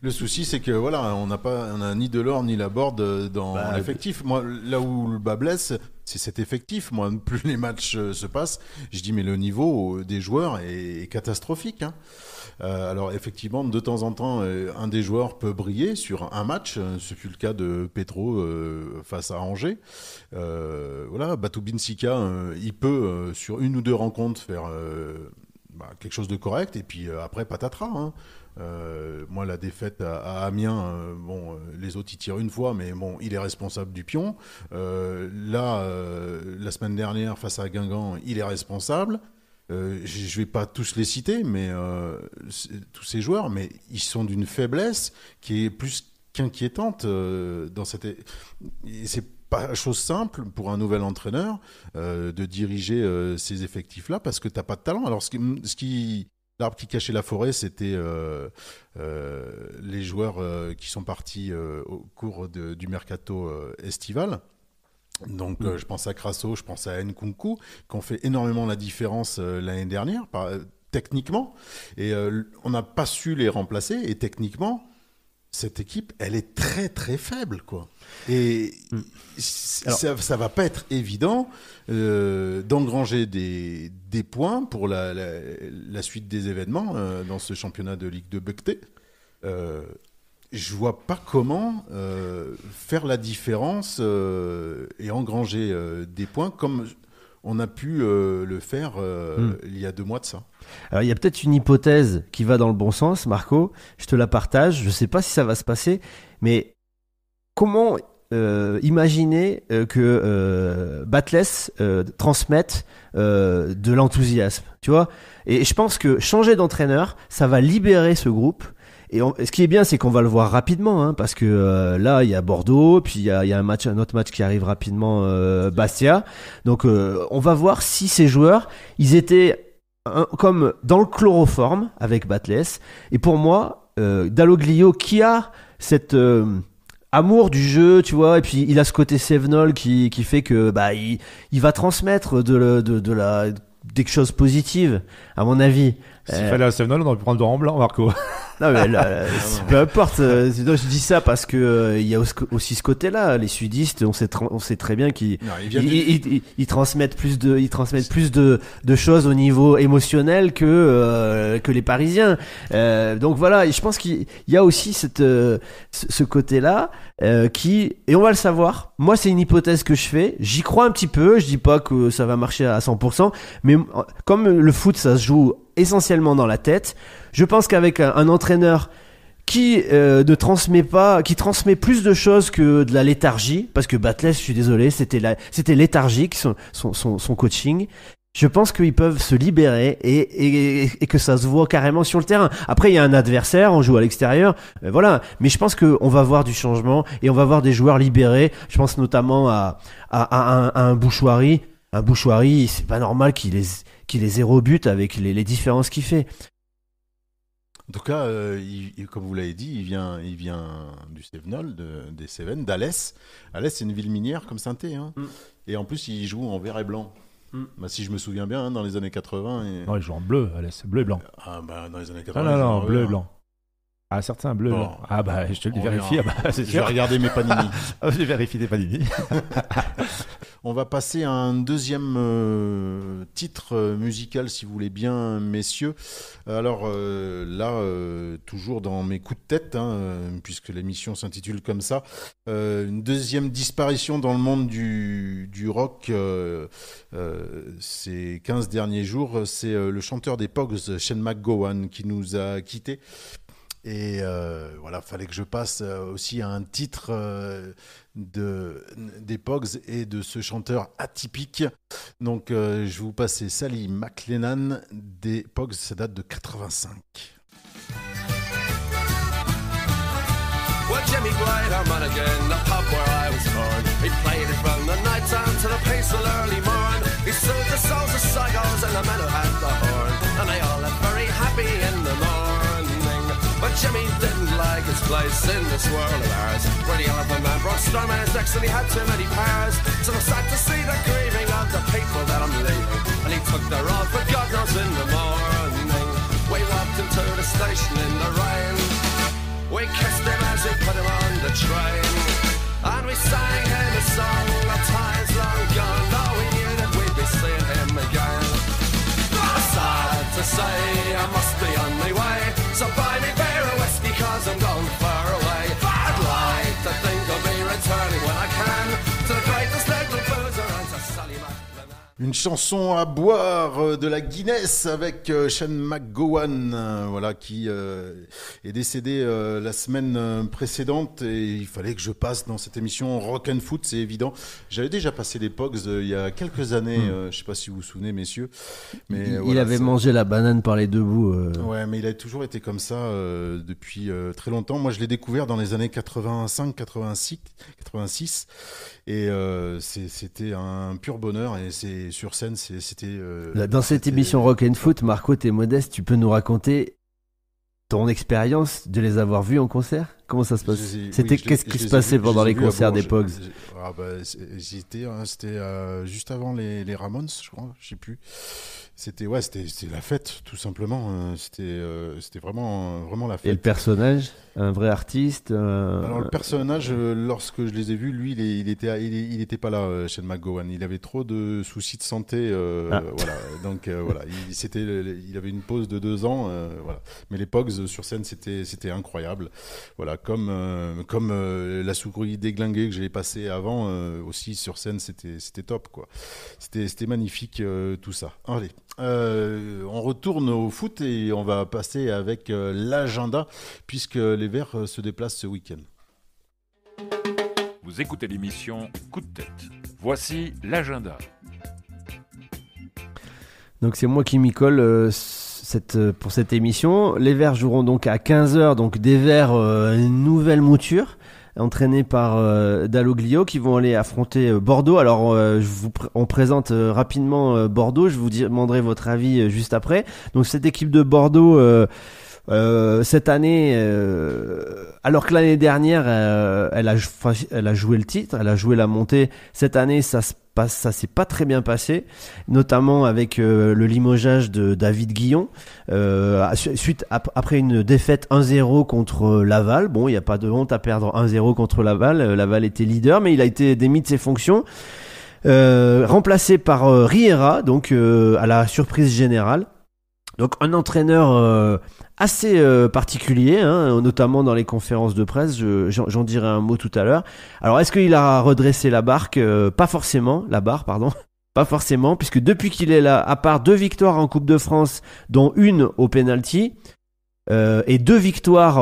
le souci, c'est que voilà, on n'a pas, on a ni l'or ni euh, dans bah, l'effectif. Moi, là où le bas blesse, c'est cet effectif. Moi, plus les matchs euh, se passent, je dis mais le niveau euh, des joueurs est, catastrophique. Hein. alors effectivement, de temps en temps, un des joueurs peut briller sur un match. Ce fut le cas de Petro face à Angers. Euh, voilà, Batubinsika, il peut sur une ou deux rencontres faire bah, quelque chose de correct et puis après patatras. Hein. Euh, moi, la défaite à, Amiens, euh, bon, euh, les autres y tirent une fois, mais bon, il est responsable du pion. là, la semaine dernière, face à Guingamp, il est responsable. je ne vais pas tous les citer, mais tous ces joueurs, mais ils sont d'une faiblesse qui est plus qu'inquiétante dans cette. C'est pas chose simple pour un nouvel entraîneur de diriger ces effectifs-là parce que tu n'as pas de talent. Alors, ce ce qui L'arbre qui cachait la forêt, c'était euh, euh, les joueurs euh, qui sont partis au cours du mercato estival. Donc mm. je pense à Crasso, je pense à Nkunku, qui ont fait énormément la différence l'année dernière, techniquement. Et on n'a pas su les remplacer. Et techniquement, cette équipe, elle est très très faible, quoi. Et mm. ça, ne va pas être évident euh, d'engranger des, des, points pour la, la, suite des événements euh, dans ce championnat de Ligue de Becté. Euh, je vois pas comment euh, faire la différence et engranger des points comme on a pu euh, le faire euh, hmm. il y a deux mois de ça. il y a peut-être une hypothèse qui va dans le bon sens, Marco. Je te la partage. Je ne sais pas si ça va se passer, mais comment euh, imaginer que Batless transmette de l'enthousiasme, tu vois Et je pense que changer d'entraîneur, ça va libérer ce groupe et, ce qui est bien, c'est qu'on va le voir rapidement, hein, parce que euh, là, il y a Bordeaux, puis il y a, y a, un match, un autre match qui arrive rapidement, euh, Bastia. Donc, euh, on va voir si ces joueurs, ils étaient comme dans le chloroforme avec Batles. Et pour moi, Dalloglio, qui a cette amour du jeu, tu vois, et puis il a ce côté Sevenol qui, qui fait que bah il, va transmettre de, de, la des choses positives, à mon avis. S'il fallait un Sevenol, on aurait pu prendre en Blanc, Marco. Non, mais là, peu importe. Euh, je dis ça parce que euh, il y a aussi ce côté-là. Les sudistes, on sait, on sait très bien qu'ils ils, transmettent plus de, ils transmettent plus de, choses au niveau émotionnel que euh, que les Parisiens. donc voilà, je pense qu'il y a aussi cette ce côté-là qui et on va le savoir. Moi, c'est une hypothèse que je fais. J'y crois un petit peu. Je dis pas que ça va marcher à 100%, mais comme le foot, ça se joue essentiellement dans la tête. Je pense qu'avec un, entraîneur qui euh, ne transmet pas, qui transmet plus de choses que de la léthargie, parce que Batles, je suis désolé, c'était c'était léthargique son, son, son, coaching je pense qu'ils peuvent se libérer et, et, et, que ça se voit carrément sur le terrain. Après, il y a un adversaire, on joue à l'extérieur, voilà. Mais je pense qu'on va voir du changement et on va voir des joueurs libérés. Je pense notamment à, un, à un Bouchoirie, Un c'est pas normal qu'il les qu'il les zéro but avec les, les différences qu'il fait. En tout cas, euh, comme vous l'avez dit, il vient, il vient du Sevenol, des Cévennes, d'Alès. Alès, c'est une ville minière comme Saint-Thé. Hein. Mm. Et en plus, il joue en vert et blanc. Mm. Bah, si je me souviens bien, hein, dans les années 80. Et... Non, il joue en bleu, Alès, bleu et blanc. Ah, bah, dans les années 80. non, non, non, bleu et blanc. Ah, certains bleu. Ah, bah, je te le vérifie. Bah, je vais regarder mes panini. Ah, je vérifie tes panini. On va passer à un deuxième euh, titre euh, musical, si vous voulez bien, messieurs. Alors euh, là, toujours dans mes coups de tête, hein, puisque l'émission s'intitule comme ça, une deuxième disparition dans le monde du, rock ces 15 derniers jours, c'est le chanteur des Pogs, Shane McGowan, qui nous a quittés et euh, voilà, fallait que je passe euh, aussi à un titre euh, des Pogs et de ce chanteur atypique donc je vous passe Sally McLennan des Pogs ça date de 85 Jimmy didn't like his place in this world of ours. Where the elephant man brought his next and he had too many powers. So I sad to see the grieving of the people that I'm leaving. And he took the road, but God knows in the morning. We walked him to the station in the rain. We kissed him as we put him on the train. And we sang him. Une chanson à boire euh, de la Guinness avec euh, Sean McGowan, euh, voilà, qui est décédé la semaine précédente et il fallait que je passe dans cette émission Rock and Foot, c'est évident. J'avais déjà passé l'époque Pogs il y a quelques années, hmm. je sais pas si vous vous souvenez, messieurs. Mais il, avait mangé la banane par les deux bouts. Ouais, mais il a toujours été comme ça depuis très longtemps. Moi, je l'ai découvert dans les années 85, 86, 86 et c'était un pur bonheur et c'est sur scène, c'était. Euh, dans cette émission Rock and Foot, Marco, t'es modeste, tu peux nous raconter ton expérience de les avoir vus en concert Comment ça se passe C'était qu'est-ce qui se passait pendant les concerts des Pogs ah, bah, euh, hein, C'était euh, juste avant les, les, Ramones, je crois, je sais plus. C'était ouais, c'était la fête tout simplement. Hein. C'était euh, c'était vraiment vraiment la fête. Et le personnage, un vrai artiste. Alors le personnage, lorsque je les ai vus, lui, il, il était il, était pas là, Shane McGowan. Il avait trop de soucis de santé. Ah. Voilà. Donc voilà, il, c'était il avait une pause de deux ans. voilà. Mais les Pogs sur scène, c'était c'était incroyable. Voilà comme euh, comme euh, la souris déglinguée que j'ai passée avant euh, aussi sur scène, c'était c'était top quoi. C'était magnifique tout ça. Allez, on retourne au foot et on va passer avec l'agenda puisque les Verts se déplacent ce week-end. Vous écoutez l'émission Coup de tête. Voici l'agenda. Donc c'est moi qui m'y colle cette, euh, pour cette émission. Les Verts joueront donc à 15h, donc des Verts, une euh, nouvelle mouture entraînés par euh, Dalloglio qui vont aller affronter euh, Bordeaux. Alors je vous on présente rapidement Bordeaux, je vous demanderai votre avis juste après. Donc cette équipe de Bordeaux euh, cette année, euh, alors que l'année dernière, euh, elle, a, a joué le titre, elle a joué la montée. Cette année, ça se passe, ça s'est pas très bien passé, notamment avec le limogeage de David Guillon suite après une défaite 1-0 contre Laval. Bon, il n'y a pas de honte à perdre 1-0 contre Laval. Laval était leader, mais il a été démis de ses fonctions. remplacé par Riera, donc à la surprise générale. Donc un entraîneur euh, assez euh, particulier, hein, notamment dans les conférences de presse, j'en dirai un mot tout à l'heure. Alors est-ce qu'il a redressé la barque euh, Pas forcément, la barre, pardon. Pas forcément, puisque depuis qu'il est là, à part deux victoires en Coupe de France, dont une au penalty, et deux victoires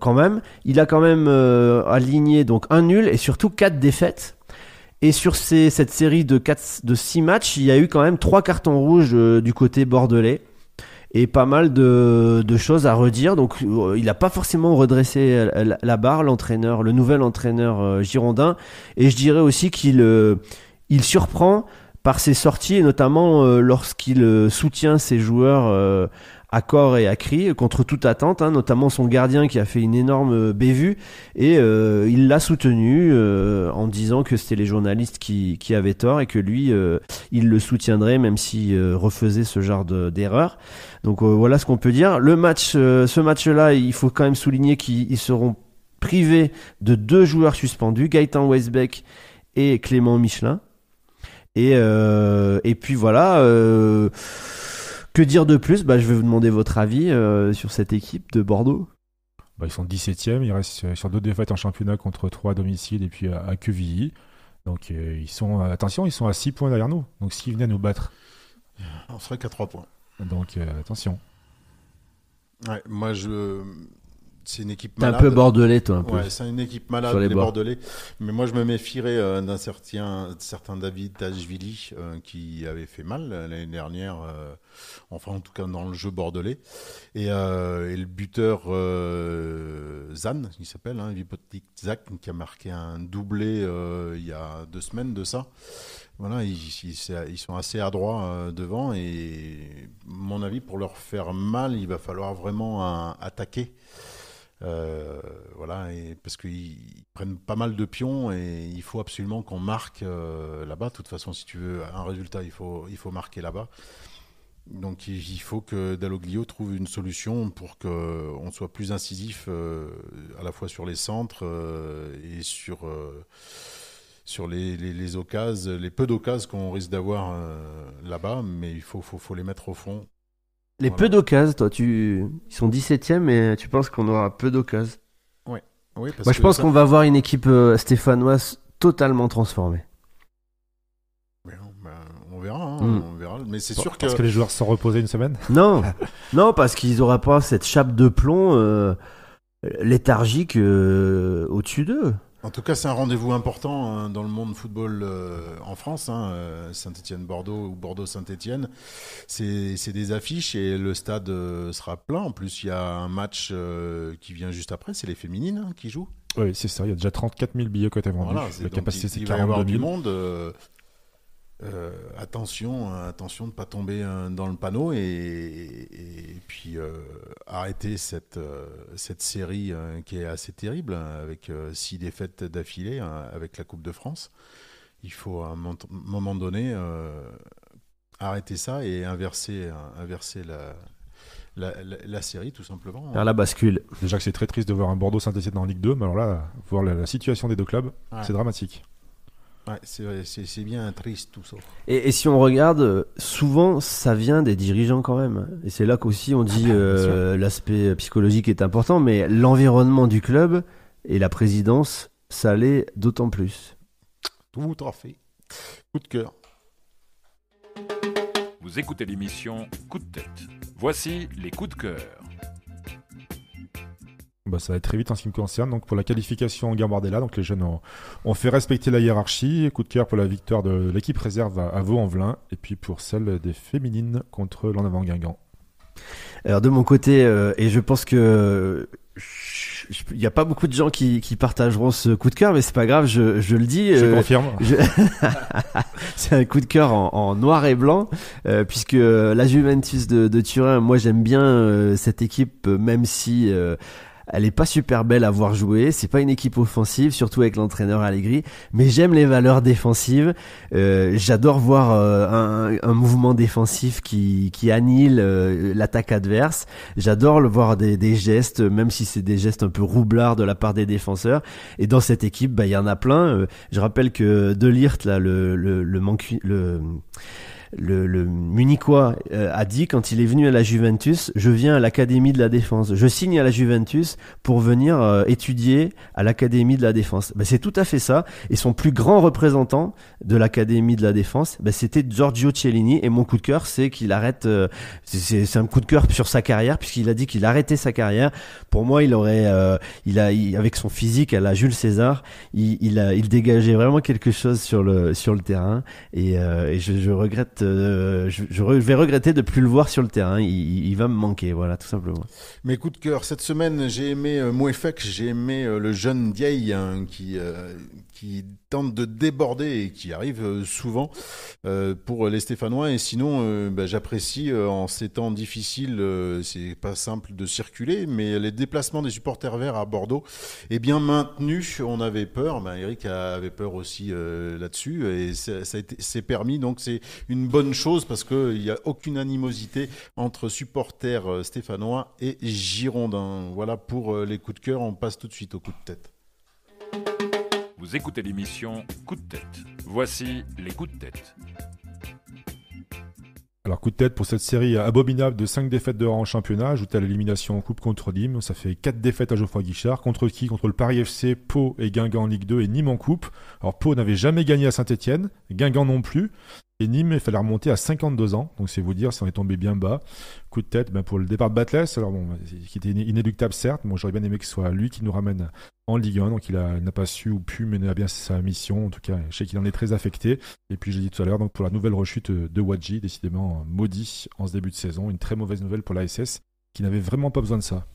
quand même. Il a quand même aligné donc un nul et surtout quatre défaites. Et sur cette série de, de six matchs, il y a eu quand même trois cartons rouges du côté bordelais et pas mal de, choses à redire. Donc, euh, il n'a pas forcément redressé euh, la, barre, l'entraîneur, le nouvel entraîneur euh, girondin. Et je dirais aussi qu'il il surprend par ses sorties, et notamment lorsqu'il soutient ses joueurs à corps et à cri contre toute attente, hein, notamment son gardien qui a fait une énorme euh, bévue et euh, il l'a soutenu euh, en disant que c'était les journalistes qui, qui, avaient tort et que lui il le soutiendrait même s'il refaisait ce genre d'erreur. Donc voilà ce qu'on peut dire. Le match, ce match-là, il faut quand même souligner qu'ils seront privés de deux joueurs suspendus, Gaëtan Weisbeck et Clément Michelin. Et, et puis voilà. Que dire de plus bah, Je vais vous demander votre avis euh, sur cette équipe de Bordeaux. Bah, ils sont 17e, ils restent sur deux défaites en championnat contre trois à domicile et puis à, à Donc euh, ils sont, attention, ils sont à 6 points derrière nous. Donc s'ils venaient nous battre. On serait qu'à 3 points. Donc euh, attention. Ouais, moi, je, c'est une équipe malade. un peu bordelais, toi, un peu. c'est une équipe malade, les, bordelais. Mais moi, je me méfierais euh, d'un certain, certain David Tajvili euh, qui avait fait mal euh, l'année dernière, enfin, en tout cas, dans le jeu bordelais. Et, et le buteur Zan, il s'appelle, hein, Zak qui a marqué un doublé il y a deux semaines de ça. Voilà, ils, ils sont assez adroits devant et mon avis pour leur faire mal, il va falloir vraiment attaquer. Euh, voilà, et parce qu'ils prennent pas mal de pions et il faut absolument qu'on marque euh, là-bas. De toute façon, si tu veux un résultat, il faut, il faut marquer là-bas. Donc il faut que Dalloglio trouve une solution pour qu'on soit plus incisif euh, à la fois sur les centres et sur, sur les, les, les, occasions, les peu d'occasions qu'on risque d'avoir là-bas. Mais il faut, faut, faut les mettre au fond les peu d'occases, toi, tu... ils sont 17ème et tu penses qu'on aura peu d'occases Oui. oui Moi, je pense qu'on va avoir une équipe euh, stéphanoise totalement transformée. Ben, on verra, hein, hmm. on verra. Mais c'est sûr que. Parce que les joueurs se sont reposés une semaine Non, non parce qu'ils n'auront pas cette chape de plomb euh, léthargique euh, au-dessus d'eux. En tout cas, c'est un rendez-vous important hein, dans le monde football euh, en France. Hein, euh, Saint-Étienne-Bordeaux ou Bordeaux-Saint-Étienne, c'est des affiches et le stade euh, sera plein. En plus, il y a un match qui vient juste après, c'est les féminines hein, qui jouent. Oui, c'est ça. Il y a déjà 34 000 billets côté ont vendus. la capacité, c'est 42 000. du monde. Euh, attention, hein, attention de ne pas tomber euh, dans le panneau et, puis euh, arrêter cette, cette série qui est assez terrible hein, avec six défaites d'affilée hein, avec la Coupe de France. Il faut à un moment donné arrêter ça et inverser, inverser la, la, série, tout simplement. la bascule. Déjà que c'est très triste de voir un Bordeaux synthétique dans la Ligue 2, mais alors là, voir la, situation des deux clubs, c'est dramatique c'est bien triste tout ça. Et, si on regarde, euh, souvent ça vient des dirigeants quand même. Et c'est là qu'aussi on dit ah bah, euh, l'aspect euh, psychologique est important, mais l'environnement du club et la présidence, ça l'est d'autant plus. Tout vous fait. Coup de cœur. Vous écoutez l'émission Coup de tête. Voici les coups de cœur bah, ça va être très vite en ce qui me concerne. Donc pour la qualification Gambardella, donc les jeunes ont, fait respecter la hiérarchie. Coup de cœur pour la victoire de l'équipe réserve à, Vaux-en-Velin et puis pour celle des féminines contre l'en avant Guingamp. Alors de mon côté, euh, et je pense que il n'y a pas beaucoup de gens qui, partageront ce coup de cœur, mais c'est pas grave, je, je le dis. Je euh, confirme. c'est un coup de cœur en, noir et blanc, euh, puisque la Juventus de, de Turin, moi j'aime bien cette équipe, même si elle est pas super belle à voir jouer. C'est pas une équipe offensive, surtout avec l'entraîneur Allegri. Mais j'aime les valeurs défensives. Euh, j'adore voir euh, un, mouvement défensif qui, qui annihile euh, l'attaque adverse. J'adore le voir des, des, gestes, même si c'est des gestes un peu roublards de la part des défenseurs. Et dans cette équipe, bah, il y en a plein. je rappelle que De là, le, le, le le, le euh, a dit quand il est venu à la Juventus, je viens à l'Académie de la Défense. Je signe à la Juventus pour venir euh, étudier à l'Académie de la Défense. Ben, c'est tout à fait ça. Et son plus grand représentant de l'Académie de la Défense, ben, c'était Giorgio Cellini. Et mon coup de cœur, c'est qu'il arrête. Euh, c'est un coup de cœur sur sa carrière puisqu'il a dit qu'il arrêtait sa carrière. Pour moi, il aurait, il a, avec son physique à la Jules César, il, il dégageait vraiment quelque chose sur le sur le terrain. Et, je regrette euh, je, vais regretter de plus le voir sur le terrain. Il, va me manquer, voilà, tout simplement. mais écoute de cœur cette semaine, j'ai aimé euh, j'ai aimé euh, le jeune Dieil hein, qui euh, qui tente de déborder et qui arrive euh, souvent euh, pour les Stéphanois. Et sinon, euh, bah, j'apprécie en ces temps difficiles, c'est pas simple de circuler, mais les déplacements des supporters verts à Bordeaux est bien maintenu. On avait peur, bah, Eric avait peur aussi là-dessus, et ça, ça c'est permis. Donc c'est une bonne chose parce qu'il n'y a aucune animosité entre supporters stéphanois et girondins. Voilà pour les coups de cœur. On passe tout de suite aux coups de tête. Vous écoutez l'émission Coup de tête. Voici les coups de tête. Alors coup de tête pour cette série abominable de 5 défaites de rang en championnat, ajoutée à l'élimination en coupe contre Nîmes, ça fait 4 défaites à Geoffroy Guichard, contre qui Contre le Paris FC, Pau et Guingamp en Ligue 2 et Nîmes en coupe. Alors Pau n'avait jamais gagné à Saint-Etienne, Guingamp non plus, et Nîmes, il fallait remonter à 52 ans. Donc, c'est vous dire si on est tombé bien bas. Coup de tête ben, pour le départ de Batles alors bon, qui était inéluctable, certes. Moi, j'aurais bien aimé que ce soit lui qui nous ramène en Ligue 1. Donc, il n'a pas su ou pu mener à bien sa mission. En tout cas, je sais qu'il en est très affecté. Et puis, j'ai dit tout à l'heure, donc pour la nouvelle rechute de Wadji, décidément maudit en ce début de saison. Une très mauvaise nouvelle pour la qui n'avait vraiment pas besoin de ça.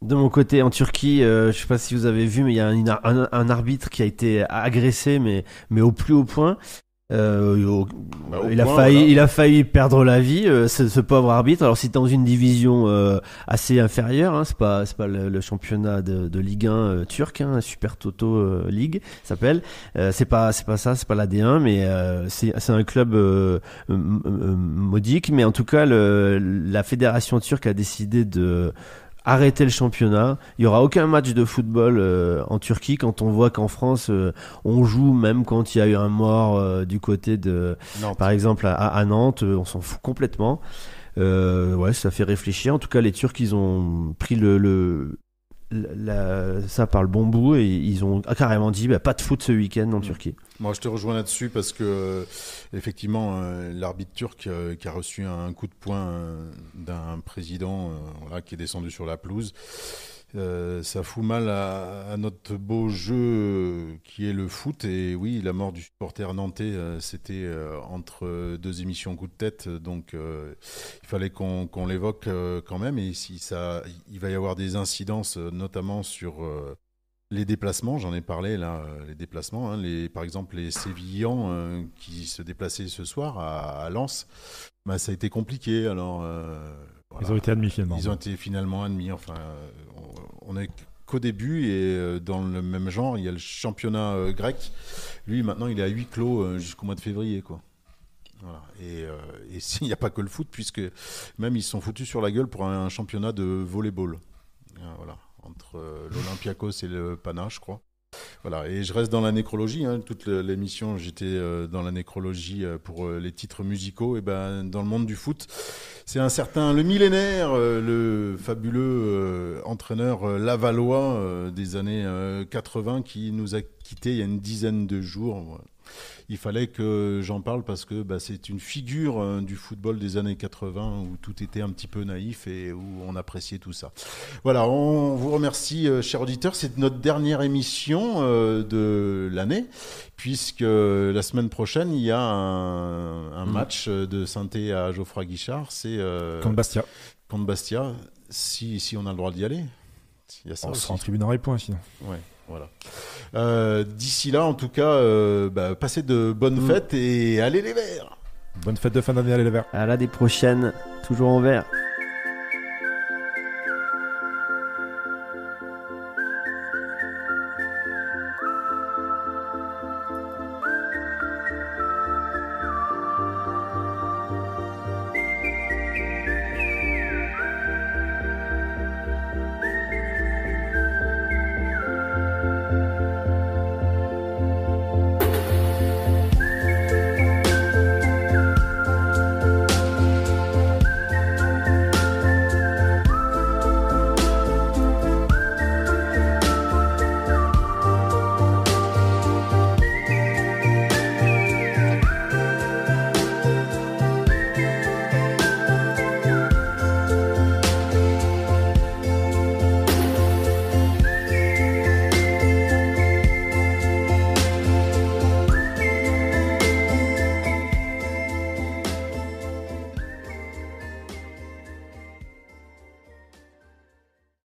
De mon côté, en Turquie, euh, je sais pas si vous avez vu, mais il y a un, arbitre qui a été agressé, mais, mais au plus haut point. Euh, bah, il, a failli, il a failli perdre la vie, euh, ce, pauvre arbitre. Alors, c'est dans une division euh, assez inférieure, hein, c'est pas, pas le, championnat de, Ligue 1 turc, hein, Super Toto League s'appelle. c'est pas, c'est pas ça, c'est pas la D1, mais c'est un club modique. Mais en tout cas, le, la fédération turque a décidé de arrêter le championnat. Il y aura aucun match de football euh, en Turquie quand on voit qu'en France euh, on joue même quand il y a eu un mort euh, du côté de, par exemple à, Nantes, on s'en fout complètement. ouais, ça fait réfléchir. En tout cas, les Turcs ils ont pris le, le ça parle bon bout et ils ont carrément dit bah, pas de foot ce week-end en mm. Turquie. Moi je te rejoins là-dessus parce que euh, effectivement euh, l'arbitre turc euh, qui a reçu un coup de poing d'un président qui est descendu sur la pelouse euh, ça fout mal à, notre beau jeu euh, qui est le foot. Et oui, la mort du supporter nantais, euh, c'était entre deux émissions coup de tête. Donc il fallait qu'on l'évoque quand même. Et si ça, il va y avoir des incidences, notamment sur les déplacements, j'en ai parlé là, les déplacements, hein. les, par exemple les Sévillans qui se déplaçaient ce soir à, Lens, bah, ça a été compliqué. Alors, Ils ont été admis finalement. Ils ont été finalement admis, enfin, on est qu'au début et euh, dans le même genre, il y a le championnat euh, grec. Lui, maintenant, il est à huit clos euh, jusqu'au mois de février, quoi. Et, il s'il n'y a pas que le foot, puisque même ils sont foutus sur la gueule pour un, championnat de volleyball. Hein, voilà, entre l'Olympiakos et le Pana, je crois. Voilà, et je reste dans la nécrologie. Hein. Toute l'émission, j'étais euh, dans la nécrologie euh, pour euh, les titres musicaux. Et ben, dans le monde du foot, c'est un certain le millénaire, le fabuleux entraîneur Lavallois des années 80 qui nous a quittés il y a une dizaine de jours il fallait que j'en parle parce que bah, c'est une figure euh, du football des années 80 où tout était un petit peu naïf et où on appréciait tout ça. Voilà, on vous remercie, euh, chers auditeurs. C'est notre dernière émission euh, de l'année puisque la semaine prochaine, il y a un, mm. match de synthé à Geoffroy Guichard. C'est euh, contre Bastia. Contre Bastia, si, si on a le droit d'y aller. Il y a ça on sera en tribunal et point sinon. Ouais. Euh, d'ici là, en tout cas, euh, bah, passez de bonnes mm. fêtes et allez les verts. Bonne fête de fin d'année, allez les verts. À la des prochaines toujours en vert.